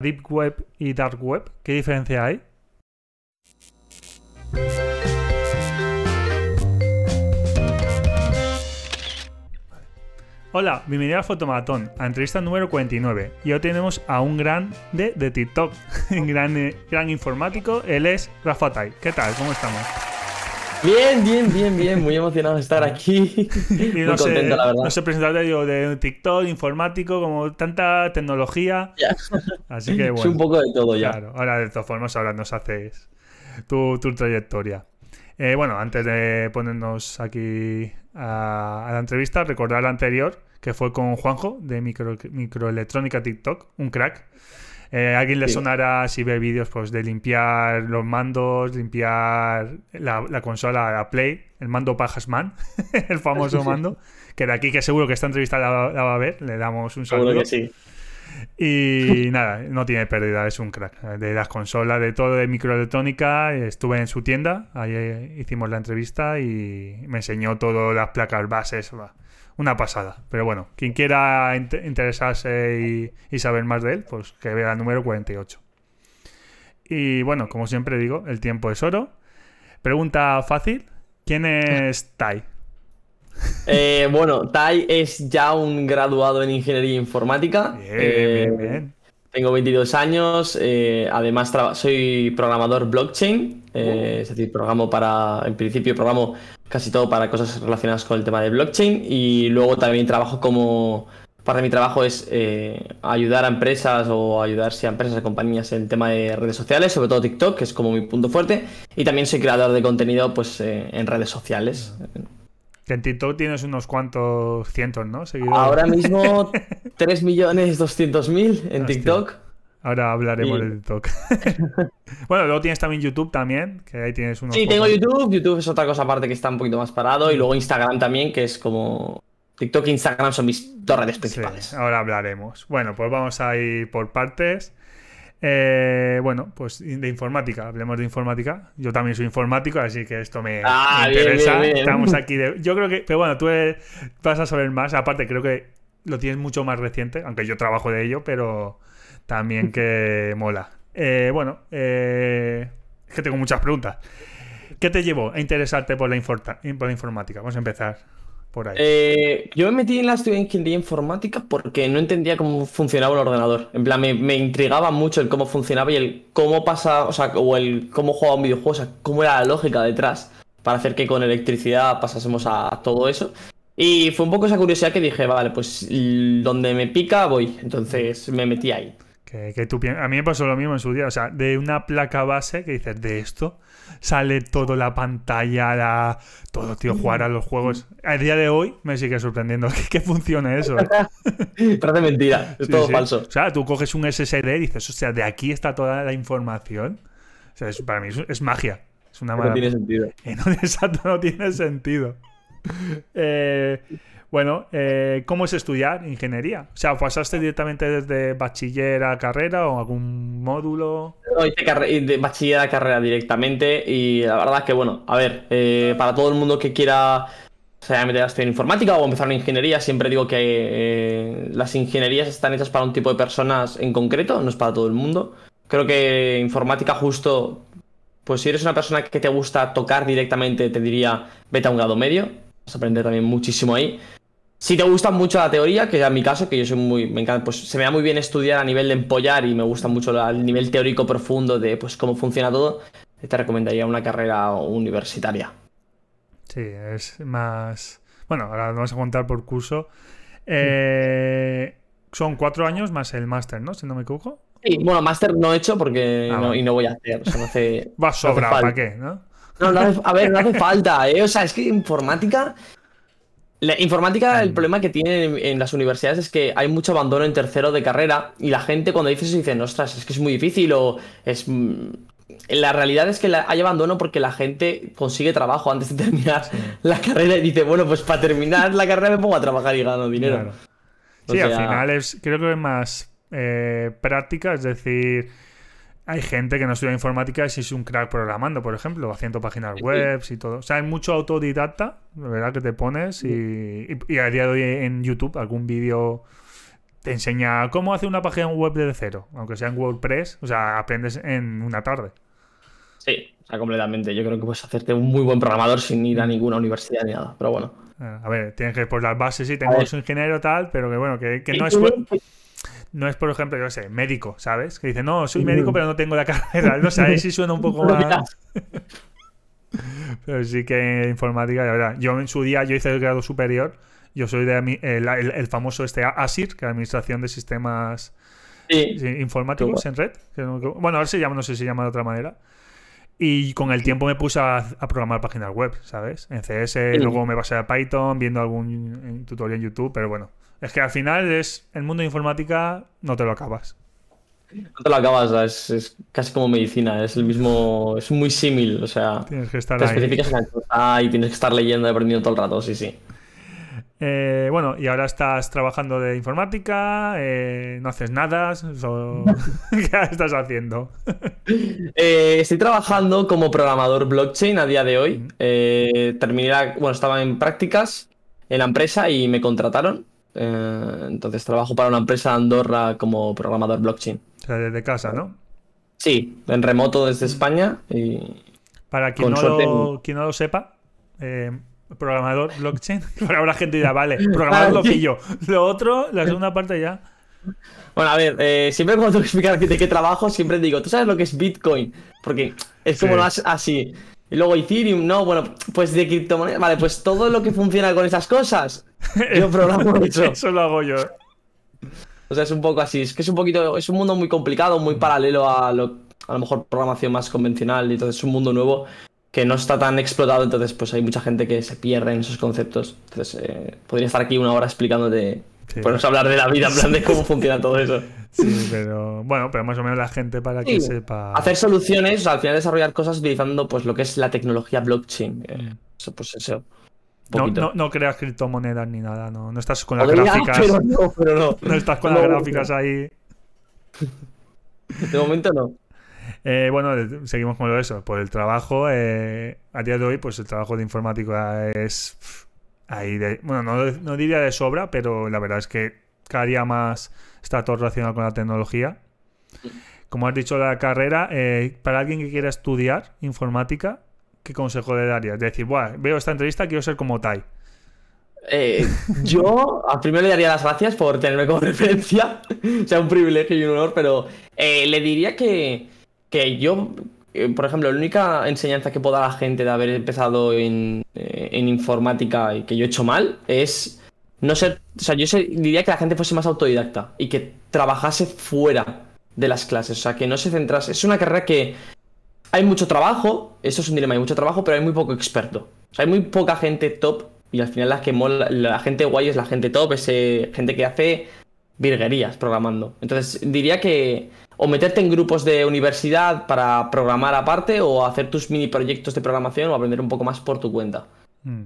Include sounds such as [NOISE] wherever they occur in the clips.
Deep Web y Dark Web? ¿Qué diferencia hay? Hola, bienvenido a Fotomatón, a entrevista número 49. Y hoy tenemos a un gran de TikTok, [LAUGHS] gran, eh, gran informático, él es Rafa Tai. ¿Qué tal? ¿Cómo estamos? Bien, bien, bien, bien. Muy emocionado de estar aquí. [LAUGHS] Muy no sé, la verdad. No sé presentarte de TikTok, informático, como tanta tecnología. Así que [LAUGHS] bueno. Es un poco de todo ya. Claro, ahora de todas formas, ahora nos haces tu, tu trayectoria. Eh, bueno, antes de ponernos aquí a, la entrevista, recordar la anterior, que fue con Juanjo de Micro, Microelectrónica TikTok, un crack. Eh, ¿a alguien le sonará si ve vídeos pues, de limpiar los mandos, limpiar la, consola, la Play, el mando Pajasman, [LAUGHS] el famoso [LAUGHS] mando, que de aquí que seguro que esta entrevista la, la va a ver, le damos un saludo. Seguro que sí. Y [LAUGHS] nada, no tiene pérdida, es un crack. De las consolas, de todo, de microelectrónica, estuve en su tienda, ahí eh, hicimos la entrevista y me enseñó todas las placas bases. Va una pasada. Pero bueno, quien quiera interesarse y, saber más de él, pues que vea el número 48. Y bueno, como siempre digo, el tiempo es oro. Pregunta fácil: ¿quién es Tai? [LAUGHS] Eh, bueno, Tai es ya un graduado en ingeniería informática. Eh, tengo 22 años, eh, además soy programador blockchain, oh. es decir, programo para, en principio programo casi todo para cosas relacionadas con el tema de blockchain y luego también trabajo como parte de mi trabajo es eh, ayudar a empresas o ayudarse a empresas, o compañías en el tema de redes sociales, sobre todo TikTok, que es como mi punto fuerte, y también soy creador de contenido pues eh, en redes sociales. en TikTok tienes unos cuantos cientos, ¿no? Ahora mismo 3.200.000 [LAUGHS] en TikTok. Ahora hablaremos de TikTok. [LAUGHS] bueno, luego tienes también YouTube también, que ahí tienes unos Sí, tengo YouTube. YouTube es otra cosa aparte que está un poquito más parado. Y mm. luego Instagram también, que es como... TikTok e Instagram son mis dos redes principales. ahora hablaremos. Bueno, pues vamos a ir por partes. Eh, bueno, pues de informática, hablemos de informática. Yo también soy informático, así que esto me, ah, interesa. Estamos [LAUGHS] aquí Yo creo que. Pero bueno, tú vas a saber más. Aparte, creo que lo tienes mucho más reciente, aunque yo trabajo de ello, pero también que [LAUGHS] mola. Eh, bueno, eh, es que tengo muchas preguntas. ¿Qué te llevó a interesarte por la, informática? Vamos a empezar por ahí. Eh, yo me metí en la estudié ingeniería informática porque no entendía cómo funcionaba el ordenador. En plan, me, me, intrigaba mucho el cómo funcionaba y el cómo pasa, o sea, o el cómo jugaba un videojuego, o sea, cómo era la lógica detrás para hacer que con electricidad pasásemos a todo eso. Y fue un poco esa curiosidad que dije, vale, pues donde me pica voy. Entonces me metí ahí. Que, A mí me pasó lo mismo en su día. O sea, de una placa base que dices, de esto sale toda la pantalla, la... todo, tío, jugar a los juegos. A día de hoy me sigue sorprendiendo [LAUGHS] que, que funcione eso. ¿eh? [LAUGHS] Parece mentira, es todo falso. O sea, tú coges un SSD y dices, o sea, de aquí está toda la información. O sea, para mí es, magia. Es una No tiene sentido. [LAUGHS] en eh, exacto, no tiene sentido. Eh. Bueno, eh, ¿cómo es estudiar ingeniería? O sea, ¿pasaste directamente desde bachiller a carrera o algún módulo? No, eh, de bachiller a carrera directamente y la verdad es que, bueno, a ver, eh, para todo el mundo que quiera se sea, a informática o empezar en ingeniería, siempre digo que las ingenierías están hechas para un tipo de personas en concreto, no es para todo el mundo. Creo que informática justo, pues si eres una persona que te gusta tocar directamente, te diría vete a un grado medio, vas a aprender también muchísimo ahí. Si te gusta mucho la teoría, que en mi caso, que yo soy muy, me encanta, pues se me da muy bien estudiar a nivel de empollar y me gusta mucho el nivel teórico profundo de pues cómo funciona todo, te recomendaría una carrera universitaria. Sí, es más... Bueno, ahora vamos a contar por curso. Eh, son cuatro años más el máster, ¿no? Si no me equivoco. Sí, bueno, máster no he hecho porque ah, no, y no voy a hacer. Va sobra, ¿para qué? ¿no? a ver, no hace falta, ¿eh? O sea, es que informática la informática, el problema que tiene en las universidades es que hay mucho abandono en tercero de carrera y la gente cuando dice eso dice, ostras, es que es muy difícil o es... Mm". La realidad es que hay abandono porque la gente consigue trabajo antes de terminar la carrera y dice, bueno, pues para terminar la carrera me pongo a trabajar y gano dinero. Sí, al final es, creo que es más eh, práctica, es decir hay gente que no estudia informática y si es un crack programando, por ejemplo, haciendo páginas web y todo. O sea, hay mucho autodidacta, ¿verdad? Que te pones y, a día de hoy en YouTube algún vídeo te enseña cómo hacer una página web desde cero, aunque sea en WordPress, o sea, aprendes en una tarde. Sí, o sea, completamente. Yo creo que puedes hacerte un muy buen programador sin ir a mm. ninguna universidad ni nada, pero bueno. Ah, a ver, tienes que ir por las bases, y tener un ingeniero tal, pero que bueno, que, que no es no es, por ejemplo, yo no sé, médico, ¿sabes? Que dice, no, soy médico, pero no tengo la carrera. No sé, ahí suena un poco [LAUGHS] más. [LAUGHS] pero sí que informática, la verdad. Yo en su día, yo hice el grado superior. Yo soy de el, famoso este ASIR, que es Administración de Sistemas Informáticos en red. Bueno, ahora se llama, no sé si se llama de otra manera. Y con el tiempo me puse a, programar páginas web, ¿sabes? En CS, luego me pasé a Python, viendo algún eh, tutorial en YouTube, pero bueno, es que al final es el mundo de informática no te lo acabas. No te lo acabas, es, casi como medicina, es el mismo, es muy símil, o sea, tienes que estar te especificas ahí. La y tienes que estar leyendo y aprendiendo todo el rato, sí, sí. Eh, bueno, y ahora estás trabajando de informática, eh, no haces nada, [LAUGHS] ¿qué estás haciendo? [LAUGHS] Eh, estoy trabajando como programador blockchain a día de hoy. terminé, bueno, estaba en prácticas en la empresa y me contrataron eh, entonces trabajo para una empresa Andorra como programador blockchain. O sea, desde casa, ¿no? Sí, en remoto desde España. Y para quien, no lo, quien no lo sepa, eh, programador blockchain. [LAUGHS] Pero habrá gente dirá, vale, [LAUGHS] programador lo Lo otro, la segunda parte ya. Bueno, a ver, eh, siempre cuando tengo que explicar de qué trabajo, siempre digo, ¿tú sabes lo que es Bitcoin? Porque es como lo así. Y luego Ethereum, no, bueno, pues de criptomonedas. Vale, pues todo lo que funciona con esas cosas, yo [LAUGHS] programo mucho Eso lo hago yo. O sea, es un poco así. Es que es un poquito. Es un mundo muy complicado, muy mm. paralelo a lo. A lo mejor programación más convencional. entonces es un mundo nuevo que no está tan explotado. Entonces, pues hay mucha gente que se pierde en esos conceptos. Entonces, eh, podría estar aquí una hora explicándote. Sí. Podemos hablar de la vida, en de cómo funciona todo eso. Sí, pero bueno, pero más o menos la gente para que sepa. Hacer soluciones, o sea, al final desarrollar cosas utilizando pues lo que es la tecnología blockchain. Eh, mm. eso, pues eso. No, no, no, creas criptomonedas ni nada, no, no estás con las gráficas. Pero no, pero no. no estás con las gráficas ahí. De momento no. Eh, bueno, seguimos con lo eso. Por el trabajo, eh, a día de hoy, pues el trabajo de informática es ahí de, Bueno, no, diría de sobra, pero la verdad es que cada día más está todo relacionado con la tecnología. Como has dicho, la carrera, eh, para alguien que quiera estudiar informática, ¿Qué consejo le darías? De decir, Buah, veo esta entrevista, quiero ser como Tai. Eh, yo al primero le daría las gracias por tenerme como [LAUGHS] referencia. o sea, un privilegio y un honor, pero eh, le diría que, que yo, eh, por ejemplo, la única enseñanza que puedo dar a la gente de haber empezado en, informática y que yo he hecho mal es no ser. O sea, yo diría que la gente fuese más autodidacta y que trabajase fuera de las clases. O sea, que no se centrase. Es una carrera que hay mucho trabajo, eso es un dilema, hay mucho trabajo, pero hay muy poco experto. hay muy poca gente top y al final la que mola, la gente guay es la gente top, es gente que hace virguerías programando. Entonces diría que o meterte en grupos de universidad para programar aparte o hacer tus mini proyectos de programación o aprender un poco más por tu cuenta. Mm.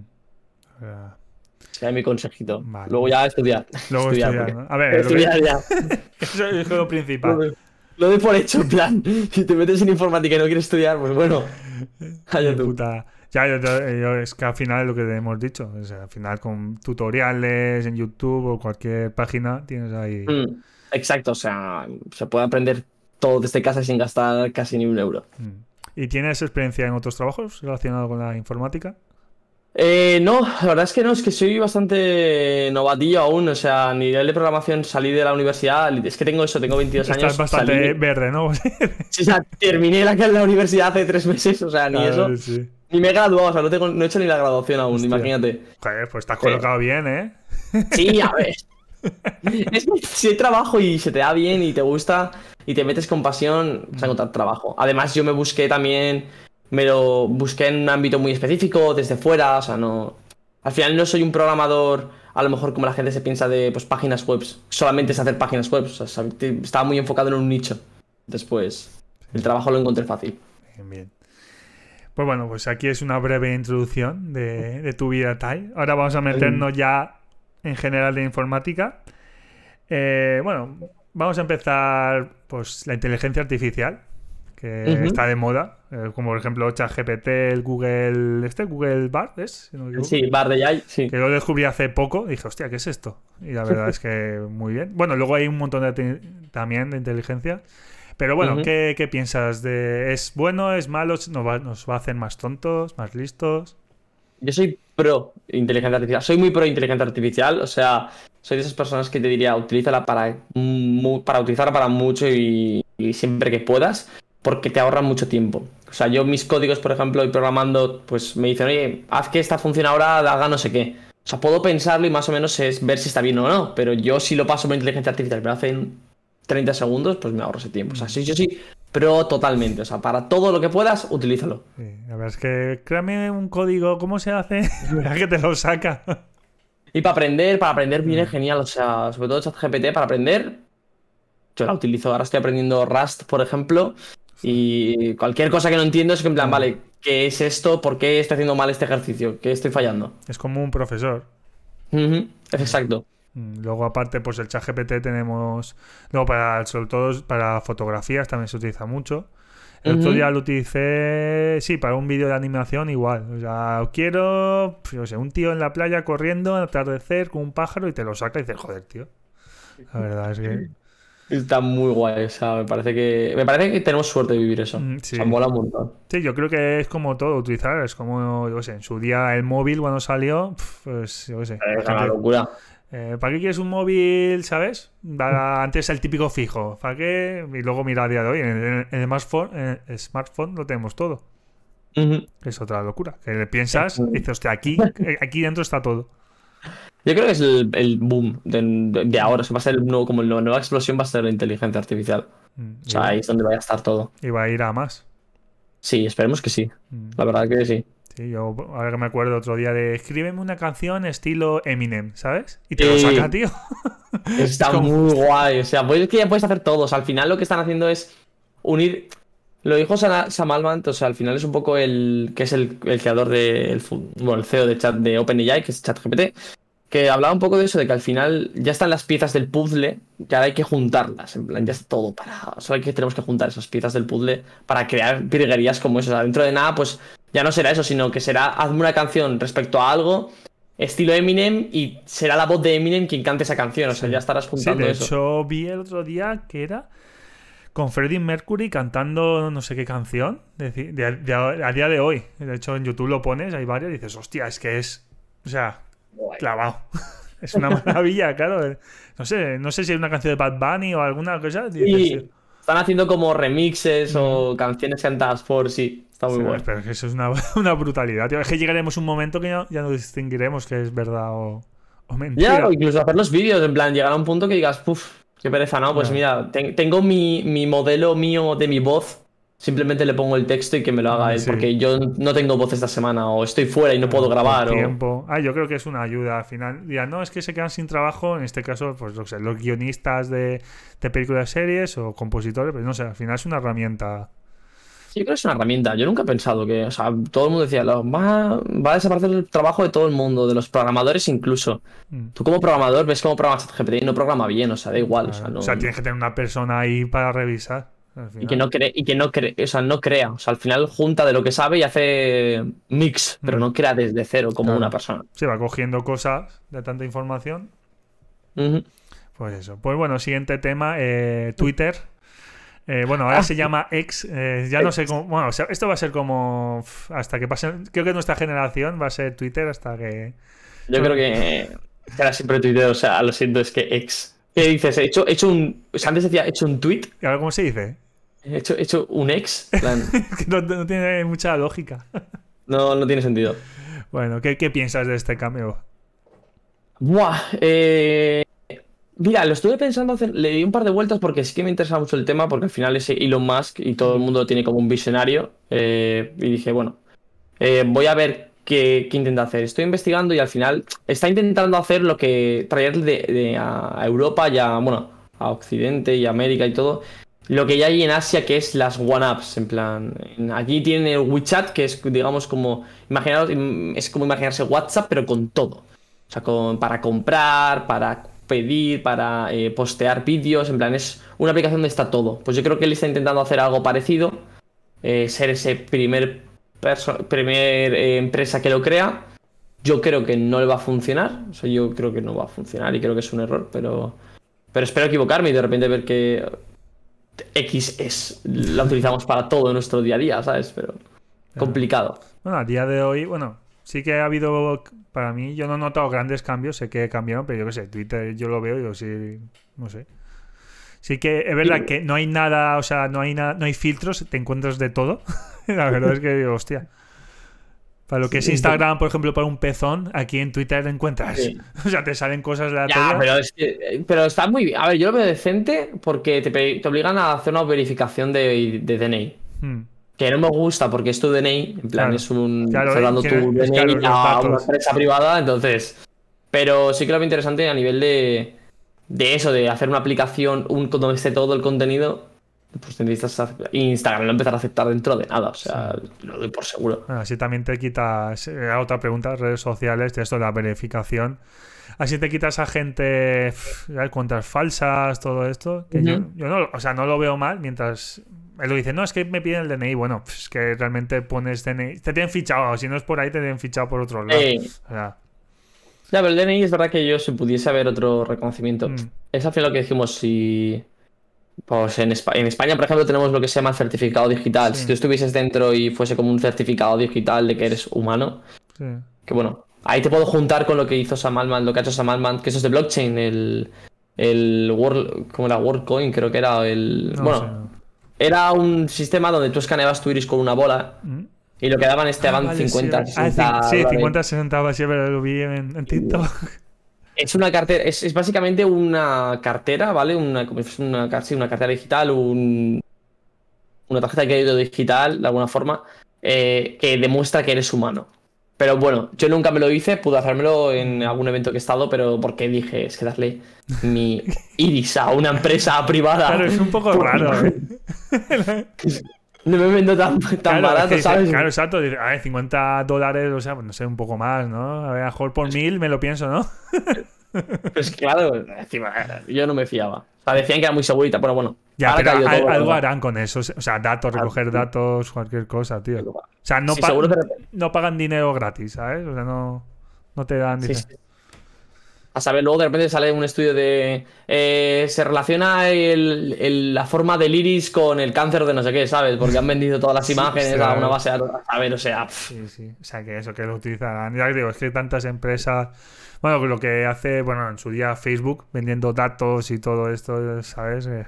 mi consejito. Luego ya estudiar. [LAUGHS] estudiar. A ver, estudiar ya. [LAUGHS] Eso es lo principal lo de por hecho, en plan. [LAUGHS] Si te metes en informática y no quieres estudiar, pues bueno. [LAUGHS] Ya, eh, es que al final es lo que te hemos dicho. al final con tutoriales en YouTube o cualquier página tienes ahí. Mm, exacto, o sea, se puede aprender todo desde casa sin gastar casi ni un euro. Mm. ¿Y tienes experiencia en otros trabajos relacionados con la informática? Eh, no, la verdad es que no, es que soy bastante novatillo aún, o sea, a nivel de programación salí de la universidad, es que tengo eso, tengo 22 Estás años. bastante verde, ¿no? [LAUGHS] o sea, terminé la, la universidad hace tres meses, o sea, ni eso. Ni me he graduado, o sea, no, he hecho ni la graduación aún, imagínate. Joder, pues estás colocado bien, ¿eh? [LAUGHS] Sí, a ver. es que si hay trabajo y se te da bien y te gusta y te metes con pasión, vas a mm. encontrar trabajo. Además, yo me busqué también me busqué en un ámbito muy específico, desde fuera, o sea, no... Al final no soy un programador, a lo mejor como la gente se piensa de pues, páginas web, solamente es hacer páginas web, estaba muy enfocado en un nicho. Después, el trabajo lo encontré fácil. Bien, Pues bueno, pues aquí es una breve introducción de, tu vida, Tai. Ahora vamos a meternos ya en general de informática. Eh, bueno, vamos a empezar pues la inteligencia artificial que está de moda, eh, como por ejemplo ChatGPT, el Google, este Google Bard, ¿es? sí, Bard de AI, sí. Que lo descubrí hace poco y dije, hostia, ¿qué es esto? Y la verdad es que muy bien. Bueno, luego hay un montón de también de inteligencia. Pero bueno, ¿qué, piensas? De, ¿Es bueno? ¿Es malo? ¿Nos va, ¿Nos va a hacer más tontos? ¿Más listos? Yo soy pro inteligencia artificial. Soy muy pro inteligencia artificial. O sea, soy de esas personas que te diría, utilízala para, para utilizarla para mucho y siempre que puedas porque te ahorran mucho tiempo. O sea, yo mis códigos, por ejemplo, y programando, pues me dicen, oye, haz que esta función ahora haga no sé qué. O sea, puedo pensarlo y más o menos es ver si está bien o no, pero yo si lo paso por inteligencia artificial, pero hacen 30 segundos, pues me ahorro ese tiempo. O sea, mm. sí, yo sí, pero totalmente. O sea, para todo lo que puedas, utilízalo. Sí, la verdad es que créame un código, ¿cómo se hace? [LAUGHS] verdad que te lo saca. Y para aprender, para aprender viene ah. genial. O sea, sobre todo ChatGPT, para aprender, yo la utilizo. Ahora estoy aprendiendo Rust, por ejemplo, y cualquier cosa que no entiendo es que en plan, vale, ¿qué es esto? ¿Por qué estoy haciendo mal este ejercicio? ¿Qué estoy fallando? Es como un profesor. es exacto. Mm, luego, aparte, pues el chat GPT tenemos. No, para, sobre todo para fotografías también se utiliza mucho. El otro día lo utilicé, sí, para un vídeo de animación igual. O sea, quiero, pues, yo sé, un tío en la playa corriendo, al atardecer, con un pájaro y te lo saca y dices, joder, tío. La verdad es que [LAUGHS] Está muy guay, o sea, me parece que me parece que tenemos suerte de vivir eso. Mm, se un montón. Sí, yo creo que es como todo utilizar, es como, yo sé, en su día el móvil cuando salió, pues yo sé. Es una locura. Eh, ¿Para qué quieres un móvil, sabes? Mm. Antes el típico fijo. ¿Para qué? Y luego mira a día de hoy, en el, smartphone, lo tenemos todo. Es otra locura. Que le piensas, dices, hostia, aquí, aquí dentro está todo. Yo creo que es el, boom de, ahora. O va a ser como la nueva explosión va a ser la inteligencia artificial. Mm, ahí es donde va a estar todo. Y va a ir a más. Sí, esperemos que sí. Mm. La verdad que sí. Sí, yo ahora que me acuerdo otro día de escríbeme una canción estilo Eminem, ¿sabes? Y te lo saca, tío. Está [LAUGHS] muy guay. O sea, pues que ya puedes hacer todos. al final lo que están haciendo es unir lo dijo Sam Altman, o sea, al final es un poco el que es el, creador del bueno, el CEO de chat de OpenAI, que es ChatGPT, que hablaba un poco de eso, de que al final ya están las piezas del puzzle, que ahora hay que juntarlas, en plan, ya está todo para, solo hay que tenemos que juntar esas piezas del puzzle para crear virguerías como eso, o sea, dentro de nada, pues ya no será eso, sino que será, hazme una canción respecto a algo, estilo Eminem y será la voz de Eminem quien cante esa canción. O sea, ya estarás juntando eso. vi el otro día que era con Freddie Mercury cantando no sé qué canción a día de hoy. De hecho, en YouTube lo pones, hay varias y dices, hostia, es que es. O sea, clavado. [LAUGHS] es una maravilla, claro. No sé, no sé si es una canción de Bad Bunny o alguna cosa. Sí, están haciendo como remixes o canciones cantadas por sí. Está muy bueno. es eso es una, [LAUGHS] una, brutalidad, tío. Es que llegaremos un momento que ya, no distinguiremos que es verdad o, mentira. Ya, incluso hacer los vídeos, en plan, llegar a un punto que digas, puff, Qué pereza, ¿no? Pues mira, tengo mi, modelo mío de mi voz. Simplemente le pongo el texto y que me lo haga mm, él, porque yo no tengo voz esta semana, o estoy fuera y no ah, puedo grabar. tiempo. Ah, yo creo que es una ayuda al final. Ya, no, es que se quedan sin trabajo, en este caso, pues los, los guionistas de, de películas, series o compositores, pues no sé, al final es una herramienta yo creo que es una herramienta. Yo nunca he pensado que, o sea, todo el mundo decía, lo, va, a desaparecer el trabajo de todo el mundo, de los programadores incluso. Mm. Tú como programador ves cómo programas GPT y no programa bien, o sea, da igual. O, sea, tienes que tener una persona ahí para revisar. Y que no cree, y que no cree, o sea, no crea. O sea, al final junta de lo que sabe y hace mix, pero mm. no crea desde cero como una persona. Se va cogiendo cosas de tanta información. Pues eso. Pues bueno, siguiente tema, eh, Twitter. Eh, bueno, ahora ah. se llama ex, eh, ya no sé cómo. Bueno, esto va a ser como. Hasta que pase. Creo que nuestra generación va a ser Twitter hasta que. Yo creo que. ahora siempre Twitter, o sea, lo siento, es que ex. ¿Qué dices? He hecho, hecho un. antes decía, he hecho un tweet. ¿Y ahora cómo se dice? He hecho, hecho un ex. [LAUGHS] no, tiene mucha lógica. no, no tiene sentido. Bueno, ¿qué, qué piensas de este cambio? Buah, eh, Mira, lo estuve pensando, hacer. le di un par de vueltas porque sí que me interesa mucho el tema, porque al final es Elon Musk y todo el mundo tiene como un visionario. Eh, y dije, bueno, eh, voy a ver qué, intenta hacer. Estoy investigando y al final está intentando hacer lo que traerle de, a Europa y a, bueno, a Occidente y América y todo, lo que ya hay en Asia, que es las one-ups. En plan, allí tiene el WeChat, que es, digamos, como, imaginaros, es como imaginarse WhatsApp, pero con todo. O sea, para comprar, para pedir, para eh, postear vídeos, en plan, es una aplicación donde está todo. Pues yo creo que él está intentando hacer algo parecido, eh, ser ese primer, primer eh, empresa que lo crea. Yo creo que no le va a funcionar, o yo creo que no va a funcionar y creo que es un error, pero, pero espero equivocarme y de repente ver que X es, la utilizamos para todo nuestro día a día, ¿sabes? Pero complicado. Bueno, a día de hoy, bueno, sí que ha habido, para mí, yo no he notado grandes cambios, sé que cambiaron, pero yo qué sé, Twitter yo lo veo, yo sí, no sé. Sí que es verdad que no hay nada, o sea, no hay nada, no hay filtros, te encuentras de todo. [LAUGHS] la verdad es que digo, hostia. Para lo que es Instagram, por ejemplo, para un pezón, aquí en Twitter te encuentras. [LAUGHS] O sea, te salen cosas de la ya, pero, está muy bien. A ver, yo lo veo decente porque te, obligan a hacer una verificación de, de DNI. Hmm. Que no me gusta porque es tu DNI, en plan es un... Claro, dando tu pues, DNI a una empresa privada, entonces... Pero sí que lo interesante a nivel de, de eso, de hacer una aplicación un, donde esté todo el contenido, pues Instagram lo empezar a aceptar dentro de nada, o sea, lo doy por seguro. Así también te quitas eh, otra pregunta, redes sociales, de esto de la verificación. Así te quitas a gente, Contra cuentas falsas, todo esto. Que yo, no, o sea, no lo veo mal mientras. Él lo dice, no, es que me piden el DNI. Bueno, es que realmente pones DNI. Te tienen fichado, si no es por ahí, te tienen fichado por otro lado. O ya, pero el DNI es verdad que yo, si pudiese haber otro reconocimiento, mm. es lo que dijimos, si... Pues en España, en, España, por ejemplo, tenemos lo que se llama certificado digital. Si tú estuvieses dentro y fuese como un certificado digital de que eres humano, sí. que bueno, Ahí te puedo juntar con lo que hizo Samalman, lo que ha hecho Samalman, que eso es de blockchain, el, el World, como era WorldCoin, creo que era el... bueno, era un sistema donde tú escaneabas tu iris con una bola mm. y lo que daban este ah, 50, 60... Ah, sí, 50, 60 pero lo vi en, TikTok. Es una cartera, es, básicamente una cartera, ¿vale? Una, una, una cartera digital, un, una tarjeta de crédito digital, de alguna forma, eh, que demuestra que eres humano. Pero bueno, yo nunca me lo hice, pude hacérmelo en algún evento que he estado, pero porque dije, es que darle mi Irisa, a una empresa privada. Claro, es un poco raro. ¿eh? no me vendo tan, barato, ¿sabes? Claro, exacto. A ver, 50 dólares, o sea, pues no sé, un poco más, ¿no? A ver, a lo mejor por mil me lo pienso, ¿no? [LAUGHS] Pues claro, encima, yo no me fiaba. O sea, decían que era muy segurita, pero bueno. Ya, algo harán con eso. O sea, datos, recoger datos, cualquier cosa, tío. O sea, no, no pagan dinero gratis, ¿sabes? O sea, no, no te dan dinero. A saber, luego de repente sale un estudio de. Eh, se relaciona la forma del iris con el cáncer de no sé qué, ¿sabes? Porque han vendido todas las [LAUGHS] imágenes a una base de datos. A ver, o sea. apps Sí, sí. O sea, que eso, que lo utilizarán. Ya digo, es que tantas empresas bueno, lo que hace, bueno, en su día Facebook, vendiendo datos y todo esto, ¿sabes? Eh,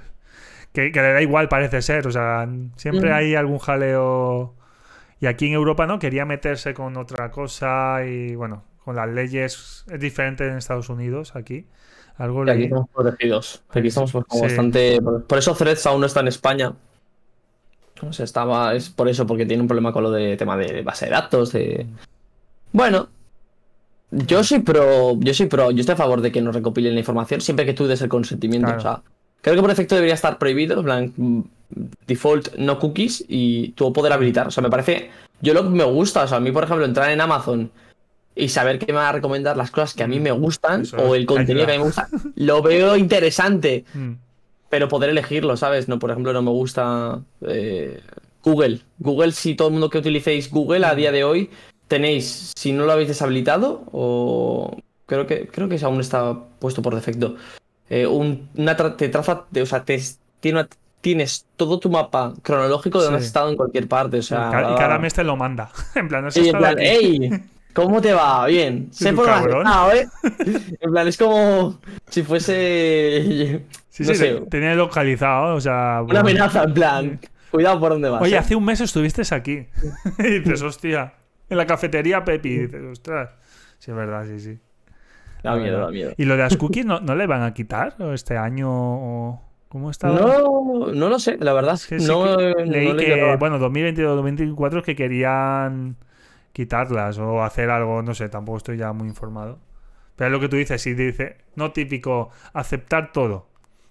que, le da igual, parece ser. O sea, siempre mm. hay algún jaleo. Y aquí en Europa, ¿no? Quería meterse con otra cosa y, bueno, con las leyes es diferente en Estados Unidos, aquí. Algo aquí estamos protegidos. Aquí pues, estamos bastante. Por eso Threads aún no está en España. No estaba. Es por eso, porque tiene un problema con lo de tema de base de datos, de. Mm. Bueno, yo soy pro, yo soy pro, yo estoy a favor de que nos recopilen la información siempre que tú des el consentimiento. O sea, creo que por defecto debería estar prohibido, default no cookies y tú poder habilitar. O sea, me parece, yo lo que me gusta, o sea, a mí por ejemplo entrar en Amazon y saber que me va a recomendar las cosas que a mí me gustan o el contenido que me gusta, lo veo [LAUGHS] interesante, mm. pero poder elegirlo, ¿sabes? No, por ejemplo, no me gusta eh, Google. Google, si todo el mundo que utilicéis Google a día de hoy tenéis, si no lo habéis deshabilitado, o creo que, creo que aún está puesto por defecto, eh, una te traza, o sea, tienes todo tu mapa cronológico de donde has estado en cualquier parte. O sea, y, cada, mes te lo manda. [LAUGHS] en plan, no ¡Ey! ¿Cómo te va? Bien. [LAUGHS] Sé por la ¿eh? [LAUGHS] En plan, es como si fuese. Sí, sí, tenía localizado, o sea. Una amenaza, en plan. Cuidado por dónde vas. Oye, ¿eh? hace un mes estuviste aquí. y dices, hostia en la cafetería Pepi. Y mm. dices, ostras. Sí, es verdad, sí, sí. Da miedo, da miedo. ¿Y lo de las cookies no, le van a quitar este año o.? ¿Cómo está? No, no lo sé, la verdad. es eh, no, leí que, bueno, 2022-2024 es que querían quitarlas o hacer algo, no sé, tampoco estoy ya muy informado. Pero es lo que tú dices, sí, dice, no típico, aceptar todo.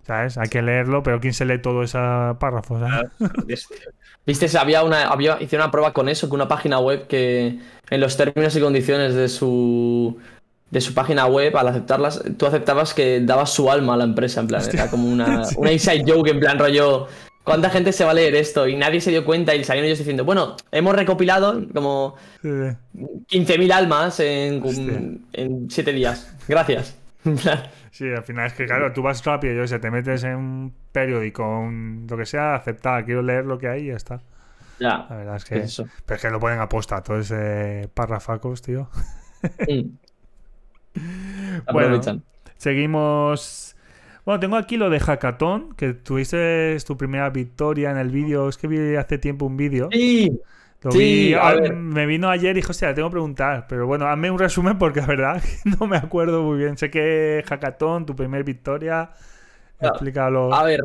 ¿Sabes? Hay que leerlo, pero ¿quién se lee todo ese párrafo? [LAUGHS] Viste, había una, había, hice una prueba con eso, con una página web que en los términos y condiciones de su de su página web, al aceptarlas, tú aceptabas que dabas su alma a la empresa, en plan, era como [LAUGHS] una, inside joke, en plan rollo, ¿cuánta gente se va a leer esto? Y nadie se dio cuenta y salieron ellos diciendo, bueno, hemos recopilado como 15.000 almas en, en 7 días, gracias. [LAUGHS] En Sí, al final es que, claro, tú vas rápido, yo sé, te metes en un periódico, un, lo que sea, acepta, quiero leer lo que hay y ya está. Ya. La verdad es que. Pero es que lo ponen a posta, todo ese parrafacos, tío. Mm. Sí. [LAUGHS] bueno, seguimos. Bueno, tengo aquí lo de Hackathon, que tuviste tu primera victoria en el vídeo. Es que vi hace tiempo un vídeo. Sí, sí, ah, me vino ayer y dije, hostia, tengo que preguntar. Pero bueno, hazme un resumen porque la verdad [LAUGHS] no me acuerdo muy bien. Sé que hackathon, tu primer victoria. Ah, explícalo. A ver,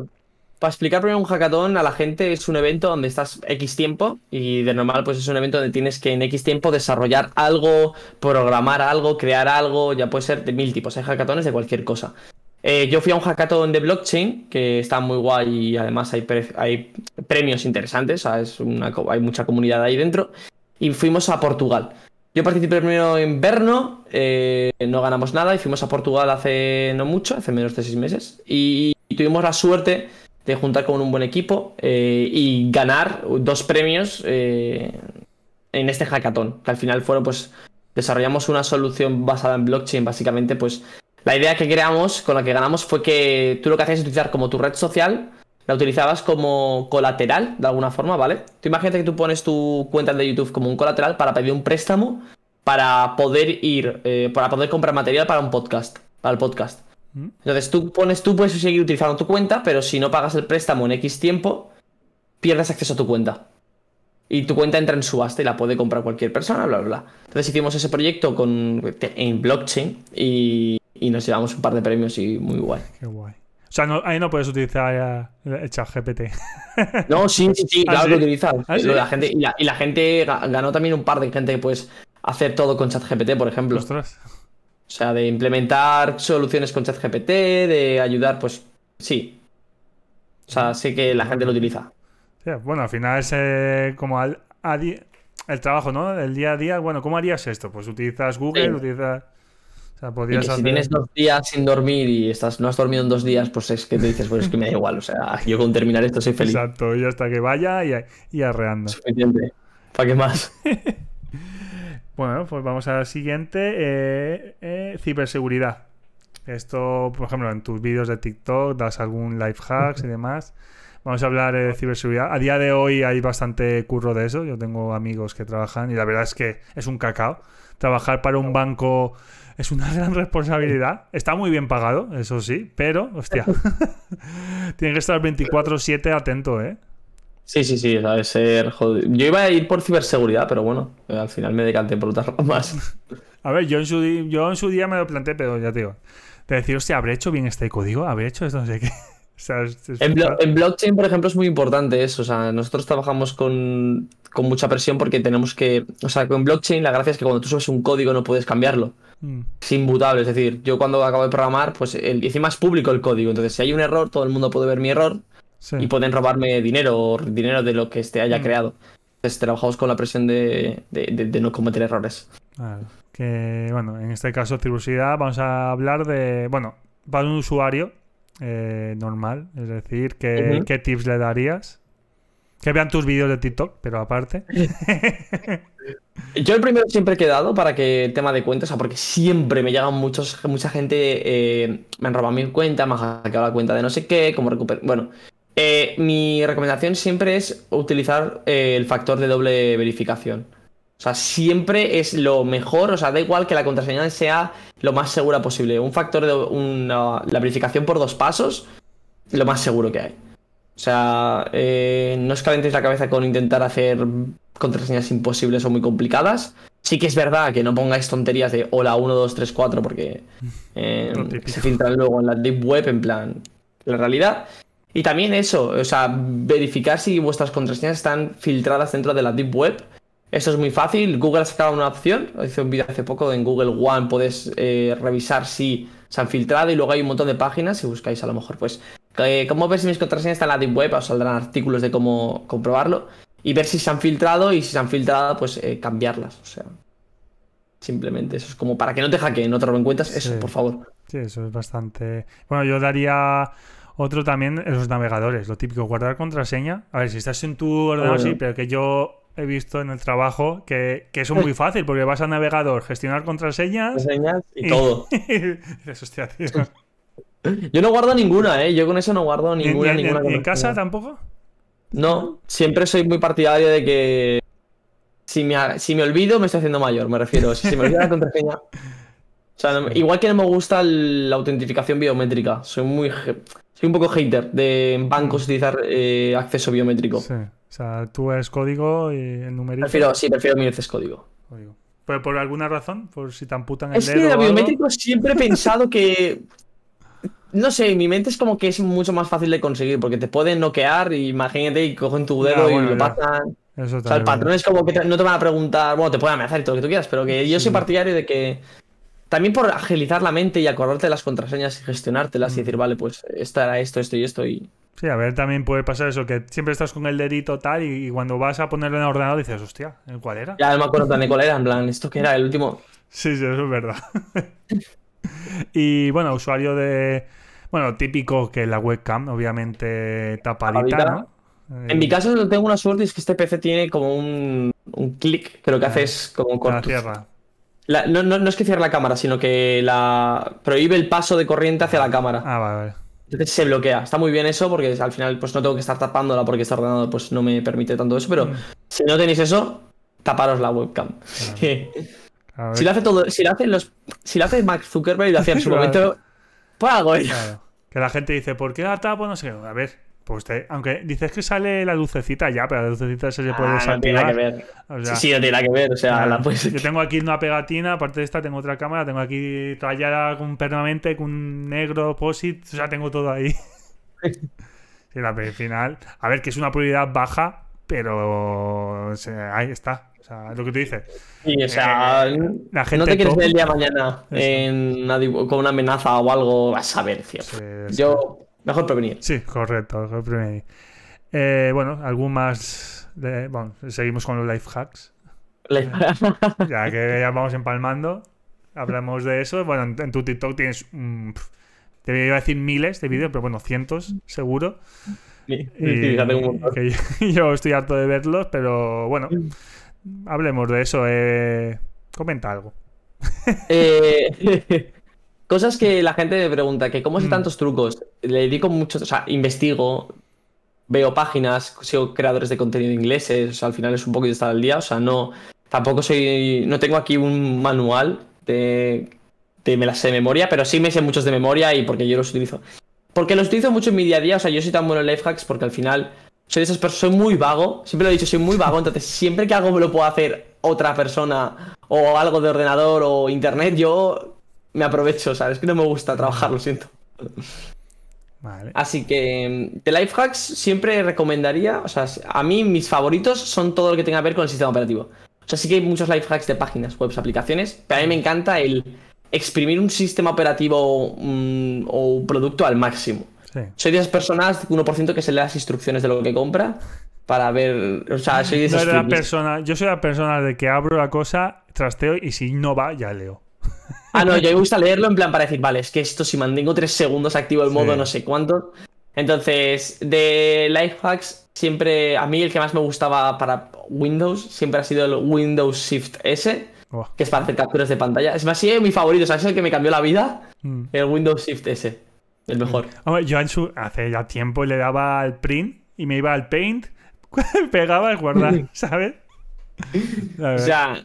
para explicar primero un hackathon a la gente es un evento donde estás X tiempo y de normal pues es un evento donde tienes que en X tiempo desarrollar algo, programar algo, crear algo, ya puede ser de mil tipos, hay hackatones de cualquier cosa. Eh, yo fui a un hackathon de blockchain, que está muy guay y además hay, premios interesantes, hay mucha comunidad ahí dentro. Y fuimos a Portugal. Yo participé primero en Berno, eh, no ganamos nada y fuimos a Portugal hace no mucho, hace menos de seis meses. Y, tuvimos la suerte de juntar con un buen equipo eh, y ganar dos premios en este hackathon, que al final fueron pues desarrollamos una solución basada en blockchain básicamente pues la idea que creamos, con la que ganamos, fue que tú lo que hacías es utilizar como tu red social, la utilizabas como colateral, de alguna forma, ¿vale? Tú imagínate que tú pones tu cuenta de YouTube como un colateral para pedir un préstamo para poder ir, eh, para poder comprar material para un podcast, para el podcast. Mm. Entonces tú pones, tú puedes seguir utilizando tu cuenta, pero si no pagas el préstamo en X tiempo, pierdes acceso a tu cuenta. Y tu cuenta entra en subasta y la puede comprar cualquier persona, bla, bla, bla. Entonces hicimos ese proyecto con, en blockchain y y nos llevamos un par de premios y muy guay. Qué guay. O sea, ahí no puedes utilizar el chat GPT. No, sí, sí, sí, [LAUGHS] ah, claro que utilizas. Ah, y la, gente ganó también un par de gente que puedes hacer todo con chat GPT, por ejemplo. Ostras. O sea, de implementar soluciones con chat GPT, de ayudar, pues sí. O sea, sé que la gente lo utiliza. bueno, al final es eh, como el trabajo, ¿no? El día a día. Bueno, ¿cómo harías esto? Pues utilizas Google, utilizas... Si tienes dos días sin dormir y estás, no has dormido en dos días, pues es que te dices, pues es que me da igual, o sea, [LAUGHS] yo con terminar esto soy feliz. Exacto, y hasta que vaya y, y arreando. Suficiente, ¿para qué más? [LAUGHS] [LAUGHS] bueno, pues vamos al siguiente, eh, eh, ciberseguridad. Esto, por ejemplo, en tus vídeos de TikTok das algún life hacks y demás. Vamos a hablar eh, de ciberseguridad. A día de hoy hay bastante curro de eso. Yo tengo amigos que trabajan y la verdad es que es un cacao. Trabajar para un banco es una [LAUGHS] gran responsabilidad. Está muy bien pagado, eso sí, pero, hostia, [LAUGHS] tiene que estar 24-7 atento, ¿eh? Sí, sí, sí, ser Yo iba a ir por ciberseguridad, pero bueno, al final me decanté por otras [LAUGHS] ramas. A ver, yo en, su, yo en su día me lo planteé, pero ya te digo, de decir, hostia, habré hecho bien este código, habré hecho esto, no sé qué en, blockchain, por ejemplo, es muy importante eso. O sea, nosotros trabajamos con, mucha presión porque tenemos que. O sea, con blockchain la gracia es que cuando tú subes un código no puedes cambiarlo. Mm. Es imbutable Es decir, yo cuando acabo de programar, pues el, encima es público el código. Entonces, si hay un error, todo el mundo puede ver mi error y pueden robarme dinero o dinero de lo que este haya mm. creado. Entonces, trabajamos con la presión de, no cometer errores. bueno, en este caso, tribusidad vamos a hablar de. Bueno, para un usuario eh, normal? Es decir, ¿qué, tips le darías? Que vean tus vídeos de TikTok, pero aparte. [LAUGHS] Yo el primero siempre he quedado para que el tema de cuentas, porque siempre me llegan muchos, mucha gente, eh, me han robado mi cuenta, me han hackeado la cuenta de no sé qué, como recuperar. Bueno, eh, mi recomendación siempre es utilizar el factor de doble verificación. O sea, siempre es lo mejor, o sea, da igual que la contraseña sea lo más segura posible. Un factor de la verificación por dos pasos, lo más seguro que hay. O sea, eh, no os calentéis la cabeza con intentar hacer contraseñas imposibles o muy complicadas. Sí que es verdad que no pongáis tonterías de hola 1, 2, 3, 4 porque eh, se filtran luego en la deep web en plan la realidad. Y también eso, o sea, verificar si vuestras contraseñas están filtradas dentro de la deep web eso es muy fácil. Google ha sacado una opción. Hice un vídeo hace poco en Google One. Puedes eh, revisar si se han filtrado y luego hay un montón de páginas. Si buscáis a lo mejor, pues, eh, cómo ver si mis contraseñas están en la deep web. Os saldrán artículos de cómo comprobarlo. Y ver si se han filtrado y si se han filtrado, pues eh, cambiarlas. O sea, simplemente eso es como para que no te hackeen, no te roben cuentas. Eso, por favor. Sí, eso es bastante. Bueno, yo daría. Otro también, los navegadores, lo típico, guardar contraseña. A ver, si estás en tu ordenador, así, pero que yo he visto en el trabajo que, eso es muy [LAUGHS] fácil, porque vas a navegador, gestionar contraseñas. y, todo. [LAUGHS] [LAUGHS] Yo no guardo ninguna, ¿eh? Yo con eso no guardo ninguna. ¿Y, ninguna en casa tampoco? No, siempre soy muy partidario de que si me, si me olvido me estoy haciendo mayor, me refiero. Si, me olvida la contraseña... O igual que no me gusta la autentificación biométrica, soy muy... Soy un poco hater de bancos mm. utilizar eh, acceso biométrico. Sí. O sea, tú eres código y el numerito. Prefiero, sí, prefiero mi es código. código. ¿Pero por alguna razón? ¿Por si te amputan el es dedo? Es que el biométrico siempre he pensado que. No sé, mi mente es como que es mucho más fácil de conseguir porque te pueden noquear y imagínate y cogen tu dedo y lo pasan. o sea, el patrón es como que no te van a preguntar, bueno, te pueden amenazar y todo lo que tú quieras, pero que yo soy partidario de que también por agilizar la mente y acordarte las contraseñas y gestionártelas y mm. decir, vale, pues era esto, esto y esto y... Sí, a ver, también puede pasar eso, que siempre estás con el dedito tal y, cuando vas a ponerlo en el ordenador dices, hostia, ¿cuál era? Ya no me acuerdo tan de cuál era, en plan, ¿esto que era? El último... Sí, sí, eso es verdad. [LAUGHS] y bueno, usuario de... Bueno, típico que la webcam, obviamente tapadita, ¿no? En mi eh, caso tengo una suerte es que este PC tiene como un, un clic que lo que hace como con... La tierra no, es que cierre la cámara, sino que la prohíbe el paso de corriente hacia la ah, cámara. Ah, vale, vale. Entonces se bloquea. Está muy bien eso porque al final pues no tengo que estar tapándola porque está ordenado, pues no me permite tanto eso, pero mm. si no tenéis eso, taparos la webcam. [LAUGHS] si lo hace todo, si lo hacen los si lo hace Max Zuckerberg y lo hacía en su [LAUGHS] momento, hago eso Que la gente dice, "¿Por qué la tapo?" no sé, a ver, pues te, aunque dices que sale la lucecita ya, pero la lucecita se, puede ah, desactivar. No tiene nada que ver. sí, sí, no tiene nada que ver. O sea, Yo tengo aquí una pegatina, aparte de esta tengo otra cámara, tengo aquí tallada con permanente, con negro, posit, o sea, tengo todo ahí. [LAUGHS] sí, la final. A ver, que es una prioridad baja, pero ahí está. O sea, es lo que tú dices. Sí, o sea, eh, la gente no te quieres ver el día de mañana con una amenaza o algo, vas a ver, cierto. Yo Mejor prevenir. Sí, correcto, eh, bueno, algún más. bueno, seguimos con los life hacks. Life. [LAUGHS] ya que ya vamos empalmando, hablamos de eso. Bueno, en, tu TikTok tienes. Mm, te iba a decir miles de vídeos, pero bueno, cientos, seguro. Sí, [LAUGHS] yo estoy harto de verlos, pero bueno, hablemos de eso. Eh, comenta algo. Eh, [LAUGHS] Cosas que la gente me pregunta, que cómo sé mm. tantos trucos, le dedico mucho, o sea, investigo, veo páginas, sigo creadores de contenido ingleses, o sea, al final es un poco de estar al día, o sea, no, tampoco soy, no tengo aquí un manual de, de me las sé de memoria, pero sí me sé muchos de memoria y porque yo los utilizo. Porque los utilizo mucho en mi día a día, o sea, yo soy tan bueno en life hacks porque al final soy de esas personas, soy muy vago, siempre lo he dicho, soy muy vago, entonces siempre que algo me lo puedo hacer otra persona o algo de ordenador o internet, yo me aprovecho, ¿sabes? Que no me gusta trabajar, lo siento. Así que de life hacks siempre recomendaría, o sea, a mí mis favoritos son todo lo que tenga que ver con el sistema operativo. O sea, sí que hay muchos life hacks de páginas, webs, aplicaciones, pero a mí me encanta el exprimir un sistema operativo mm, o o producto al máximo. Soy de esas personas, 1% que se lee las instrucciones de lo que compra para ver, o sea, soy de esas personas yo soy la persona de que abro la cosa, trasteo y si no va, ya leo. Ah, no, yo me gusta leerlo en plan para decir, vale, es que esto si mantengo tres segundos activo el modo no sé cuánto. Entonces, de life siempre a mí el que más me gustaba para Windows siempre ha sido el Windows Shift S, que es para hacer capturas de pantalla. Es más, sí, es mi favorito, ¿sabes? El que me cambió la vida, mm. el Windows Shift S, el mm. mejor. Hombre, yo en hace ya tiempo le daba al print y me iba al paint, [LAUGHS] pegaba el guardar, [LAUGHS] ¿sabes? o sea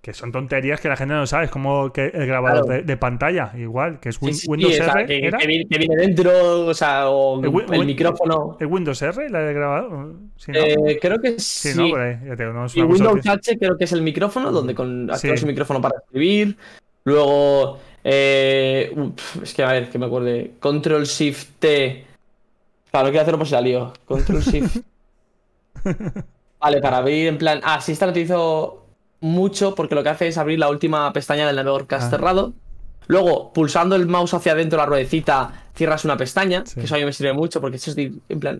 que son tonterías que la gente no sabe, es como que el grabador de, pantalla, igual, que es Windows R. que, viene dentro, o sea, o eh, el, micrófono. ¿El Windows R, la del grabador? Eh, creo que sí. sí. no, ahí, eh, ya tengo, no y Windows H creo que es el micrófono, donde con, activas micrófono para escribir. Luego, es que a ver, que me acuerde. Control Shift T. Claro, quiero hacer por si Control Shift. [LAUGHS] vale, para abrir en plan. Ah, sí, esta lo utilizo mucho porque lo que hace es abrir la última pestaña del navegador que has ah. cerrado. Luego, pulsando el mouse hacia adentro la ruedecita, cierras una pestaña, que eso a mí me sirve mucho porque es